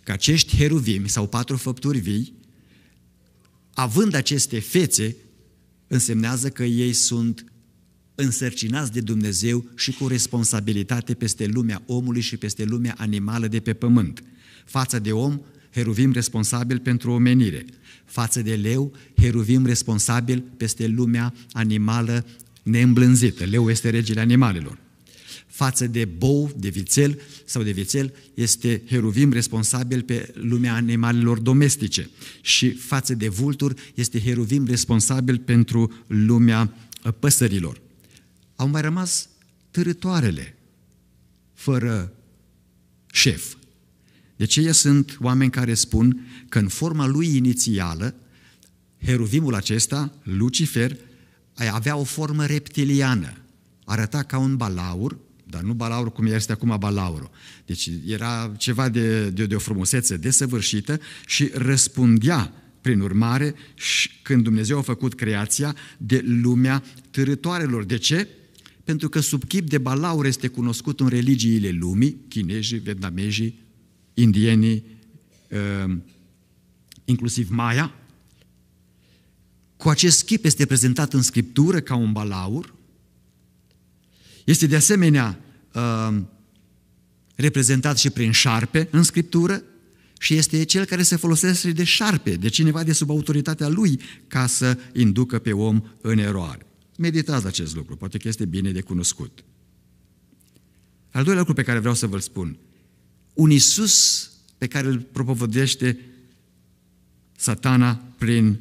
Speaker 1: că acești heruvimi sau patru făpturi vii, având aceste fețe, însemnează că ei sunt însărcinați de Dumnezeu și cu responsabilitate peste lumea omului și peste lumea animală de pe pământ. Față de om, heruvim responsabil pentru omenire. Față de leu, heruvim responsabil peste lumea animală neîmblânzită. Leu este regele animalelor. Față de bou, de vițel sau de vițel, este heruvim responsabil pe lumea animalelor domestice. Și față de vultur, este heruvim responsabil pentru lumea păsărilor au mai rămas târătoarele fără șef. Deci ei sunt oameni care spun că în forma lui inițială, heruvimul acesta, Lucifer, avea o formă reptiliană. Arăta ca un balaur, dar nu balaur cum este acum balaurul. Deci era ceva de, de, de o frumusețe desăvârșită și răspundea, prin urmare, când Dumnezeu a făcut creația, de lumea târătoarelor. De ce? pentru că sub chip de balaur este cunoscut în religiile lumii, chinezii, vietnamezii, indienii, ehm, inclusiv maia. Cu acest chip este prezentat în scriptură ca un balaur. Este de asemenea ehm, reprezentat și prin șarpe în scriptură și este cel care se folosește de șarpe, de cineva de sub autoritatea lui, ca să inducă pe om în eroare. Meditați acest lucru, poate că este bine de cunoscut. Al doilea lucru pe care vreau să vă-l spun, un Isus pe care îl propovădește satana prin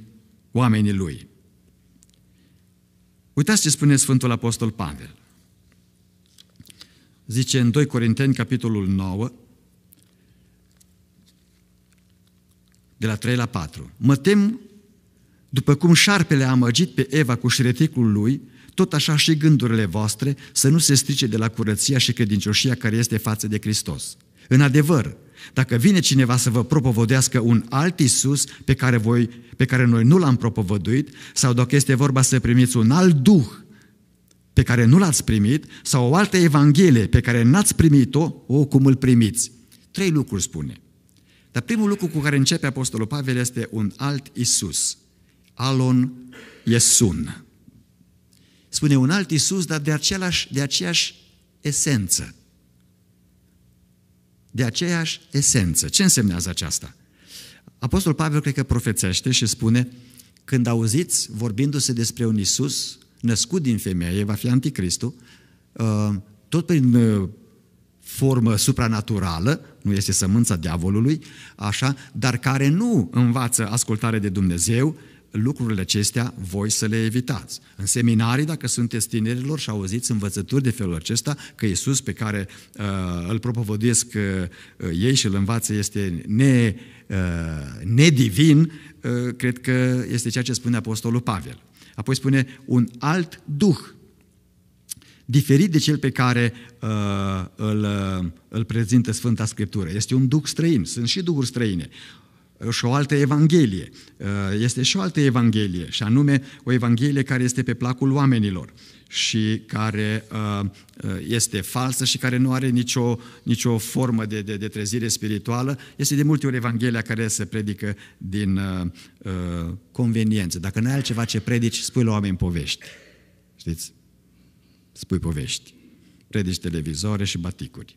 Speaker 1: oamenii lui. Uitați ce spune Sfântul Apostol Pavel. Zice în 2 Corinteni, capitolul 9, de la 3 la 4. Mă tem după cum șarpele a amăgit pe Eva cu șreticul lui, tot așa și gândurile voastre să nu se strice de la curăția și credincioșia care este față de Hristos. În adevăr, dacă vine cineva să vă propovădească un alt Isus pe care, voi, pe care noi nu l-am propovăduit, sau dacă este vorba să primiți un alt Duh pe care nu l-ați primit, sau o altă Evanghelie pe care n-ați primit-o, o, cum îl primiți. Trei lucruri spune. Dar primul lucru cu care începe Apostolul Pavel este un alt Isus. Alon Iesun. Spune un alt Iisus, dar de, același, de aceeași esență. De aceeași esență. Ce înseamnă aceasta? Apostol Pavel cred că profețește și spune, când auziți vorbindu-se despre un Iisus născut din femeie, va fi anticristul, ă, tot prin ă, formă supranaturală, nu este sămânța diavolului, așa, dar care nu învață ascultare de Dumnezeu, lucrurile acestea voi să le evitați. În seminarii, dacă sunteți tinerilor și auziți învățături de felul acesta, că Iisus pe care uh, îl propovăduiesc uh, uh, ei și îl învață este ne, uh, nedivin, uh, cred că este ceea ce spune Apostolul Pavel. Apoi spune un alt duh, diferit de cel pe care uh, îl, uh, îl prezintă Sfânta Scriptură. Este un duh străin, sunt și duhuri străine și o altă evanghelie. Este și o altă evanghelie, și anume o evanghelie care este pe placul oamenilor și care este falsă și care nu are nicio, nicio formă de, de, de trezire spirituală, este de multe ori Evanghelia care se predică din uh, conveniență. Dacă nu ai altceva ce predici, spui la oameni povești. Știți? Spui povești. Predici televizoare și baticuri.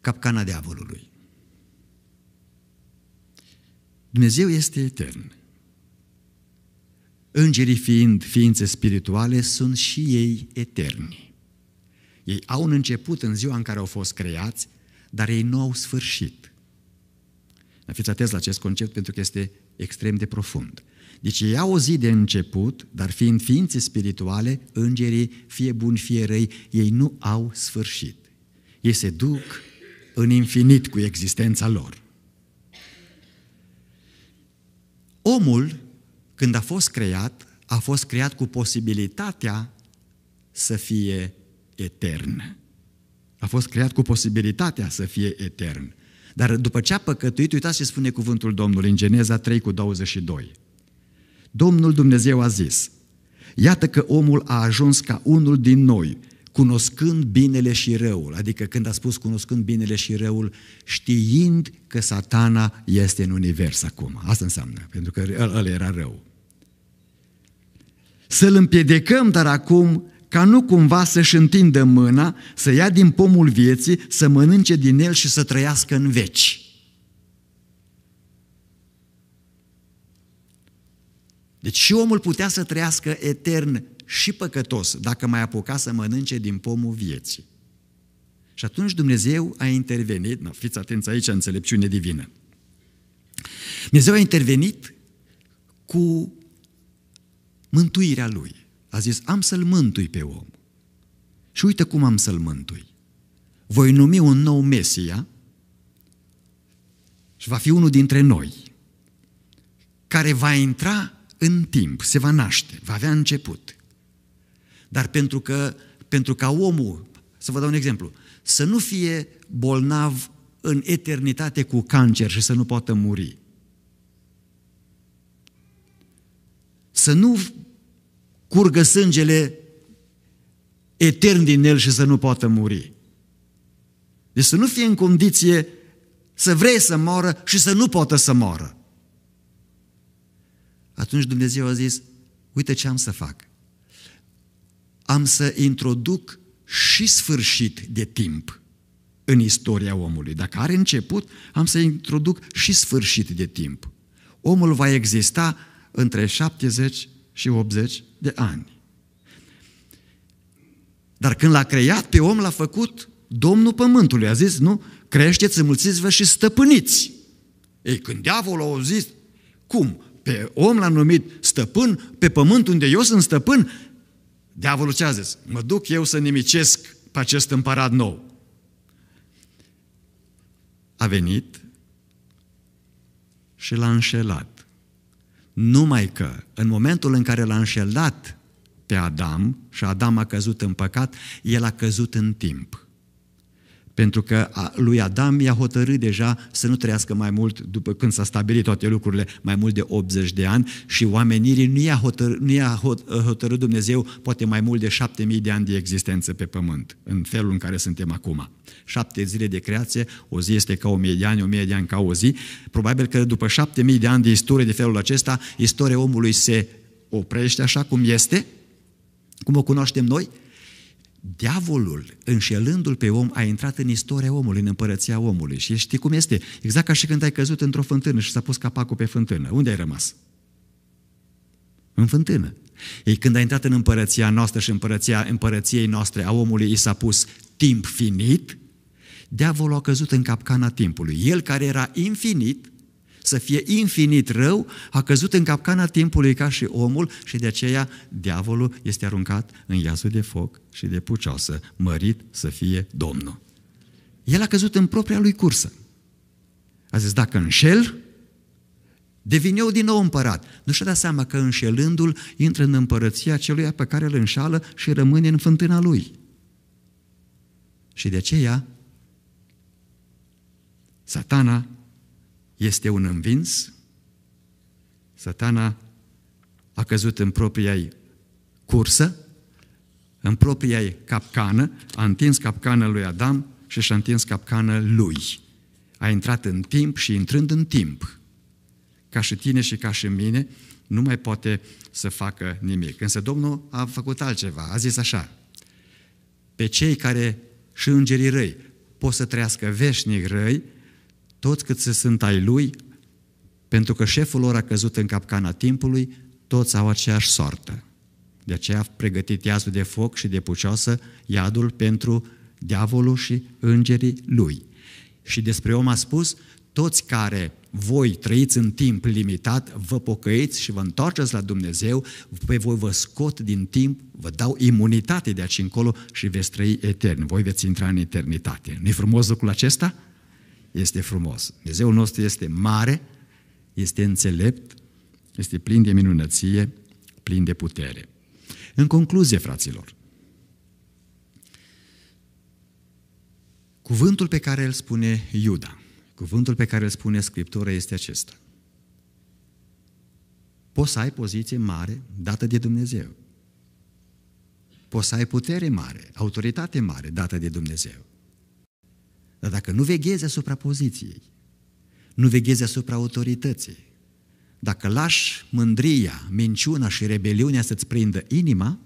Speaker 1: Capcana diavolului. Dumnezeu este etern. Îngerii fiind ființe spirituale sunt și ei eterni. Ei au un început în ziua în care au fost creați, dar ei nu au sfârșit. Dar fiți atenți la acest concept pentru că este extrem de profund. Deci ei au o zi de început, dar fiind ființe spirituale, îngerii, fie buni, fie răi, ei nu au sfârșit. Ei se duc în infinit cu existența lor. Omul, când a fost creat, a fost creat cu posibilitatea să fie etern. A fost creat cu posibilitatea să fie etern. Dar după ce a păcătuit, uitați ce spune cuvântul Domnului în Geneza 3 cu 22. Domnul Dumnezeu a zis, iată că omul a ajuns ca unul din noi, cunoscând binele și răul, adică când a spus cunoscând binele și răul, știind că satana este în univers acum. Asta înseamnă, pentru că el era rău. Să-l împiedicăm, dar acum, ca nu cumva să-și întindă mâna, să ia din pomul vieții, să mănânce din el și să trăiască în veci. Deci și omul putea să trăiască etern și păcătos dacă mai apuca să mănânce din pomul vieții. Și atunci Dumnezeu a intervenit, nu, fiți atenți aici, înțelepciune divină. Dumnezeu a intervenit cu mântuirea lui. A zis, am să-l mântui pe om. Și uite cum am să-l mântui. Voi numi un nou Mesia și va fi unul dintre noi, care va intra în timp, se va naște, va avea început. Dar pentru că pentru ca omul, să vă dau un exemplu, să nu fie bolnav în eternitate cu cancer și să nu poată muri. Să nu curgă sângele etern din el și să nu poată muri. Deci să nu fie în condiție să vrei să moară și să nu poată să moară. Atunci Dumnezeu a zis, uite ce am să fac am să introduc și sfârșit de timp în istoria omului. Dacă are început, am să introduc și sfârșit de timp. Omul va exista între 70 și 80 de ani. Dar când l-a creat pe om, l-a făcut Domnul Pământului. A zis, nu? Creșteți, înmulțiți-vă și stăpâniți. Ei, când diavolul a zis, cum? Pe om l-a numit stăpân, pe pământ unde eu sunt stăpân, Diavolul ce a zis? Mă duc eu să nimicesc pe acest împărat nou. A venit și l-a înșelat. Numai că în momentul în care l-a înșelat pe Adam și Adam a căzut în păcat, el a căzut în timp pentru că lui Adam i-a hotărât deja să nu trăiască mai mult, după când s-a stabilit toate lucrurile, mai mult de 80 de ani și oamenirii nu i-a hotărât, nu i-a uh, hotărât Dumnezeu poate mai mult de 7000 de ani de existență pe pământ, în felul în care suntem acum. Șapte zile de creație, o zi este ca o mie de ani, o mie de ani ca o zi. Probabil că după 7000 de ani de istorie de felul acesta, istoria omului se oprește așa cum este, cum o cunoaștem noi, Diavolul, înșelându-l pe om, a intrat în istoria omului, în împărăția omului. Și știi cum este? Exact ca și când ai căzut într-o fântână și s-a pus capacul pe fântână. Unde ai rămas? În fântână. Ei, când a intrat în împărăția noastră și împărăția împărăției noastre a omului, i s-a pus timp finit, diavolul a căzut în capcana timpului. El care era infinit, să fie infinit rău, a căzut în capcana timpului ca și omul și de aceea diavolul este aruncat în iazul de foc și de pucioasă, mărit să fie Domnul. El a căzut în propria lui cursă. A zis, dacă înșel, devin eu din nou împărat. Nu și-a dat seama că înșelându-l intră în împărăția celui pe care îl înșală și rămâne în fântâna lui. Și de aceea, satana este un învins, satana a căzut în propria ei cursă, în propria ei capcană, a întins capcana lui Adam și și-a întins capcana lui. A intrat în timp și intrând în timp, ca și tine și ca și mine, nu mai poate să facă nimic. Însă Domnul a făcut altceva, a zis așa, pe cei care și îngerii răi pot să trăiască veșnic răi, toți cât se sunt ai lui, pentru că șeful lor a căzut în capcana timpului, toți au aceeași soartă. De aceea a pregătit iazul de foc și de pucioasă iadul pentru diavolul și îngerii lui. Și despre om a spus, toți care voi trăiți în timp limitat, vă pocăiți și vă întoarceți la Dumnezeu, pe voi vă scot din timp, vă dau imunitate de aici încolo și veți trăi etern. Voi veți intra în eternitate. Nu-i frumos lucrul acesta? este frumos. Dumnezeul nostru este mare, este înțelept, este plin de minunăție, plin de putere. În concluzie, fraților, cuvântul pe care îl spune Iuda, cuvântul pe care îl spune Scriptura este acesta. Poți să ai poziție mare dată de Dumnezeu. Poți să ai putere mare, autoritate mare dată de Dumnezeu. Dar dacă nu veghezi asupra poziției, nu veghezi asupra autorității, dacă lași mândria, minciuna și rebeliunea să-ți prindă inima,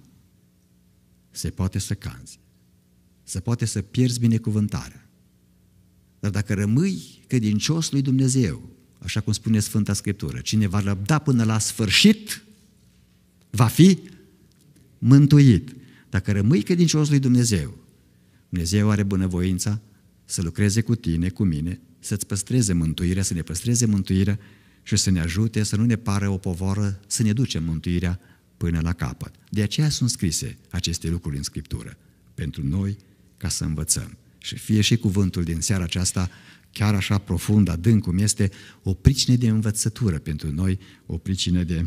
Speaker 1: se poate să canzi, se poate să pierzi binecuvântarea. Dar dacă rămâi credincios lui Dumnezeu, așa cum spune Sfânta Scriptură, cine va răbda până la sfârșit, va fi mântuit. Dacă rămâi credincios lui Dumnezeu, Dumnezeu are bunăvoința să lucreze cu tine, cu mine, să-ți păstreze mântuirea, să ne păstreze mântuirea și să ne ajute să nu ne pară o povară să ne ducem mântuirea până la capăt. De aceea sunt scrise aceste lucruri în Scriptură, pentru noi, ca să învățăm. Și fie și cuvântul din seara aceasta, chiar așa profund, adânc cum este, o pricină de învățătură pentru noi, o pricină de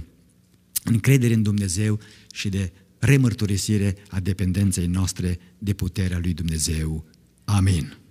Speaker 1: încredere în Dumnezeu și de remărturisire a dependenței noastre de puterea lui Dumnezeu. Amin.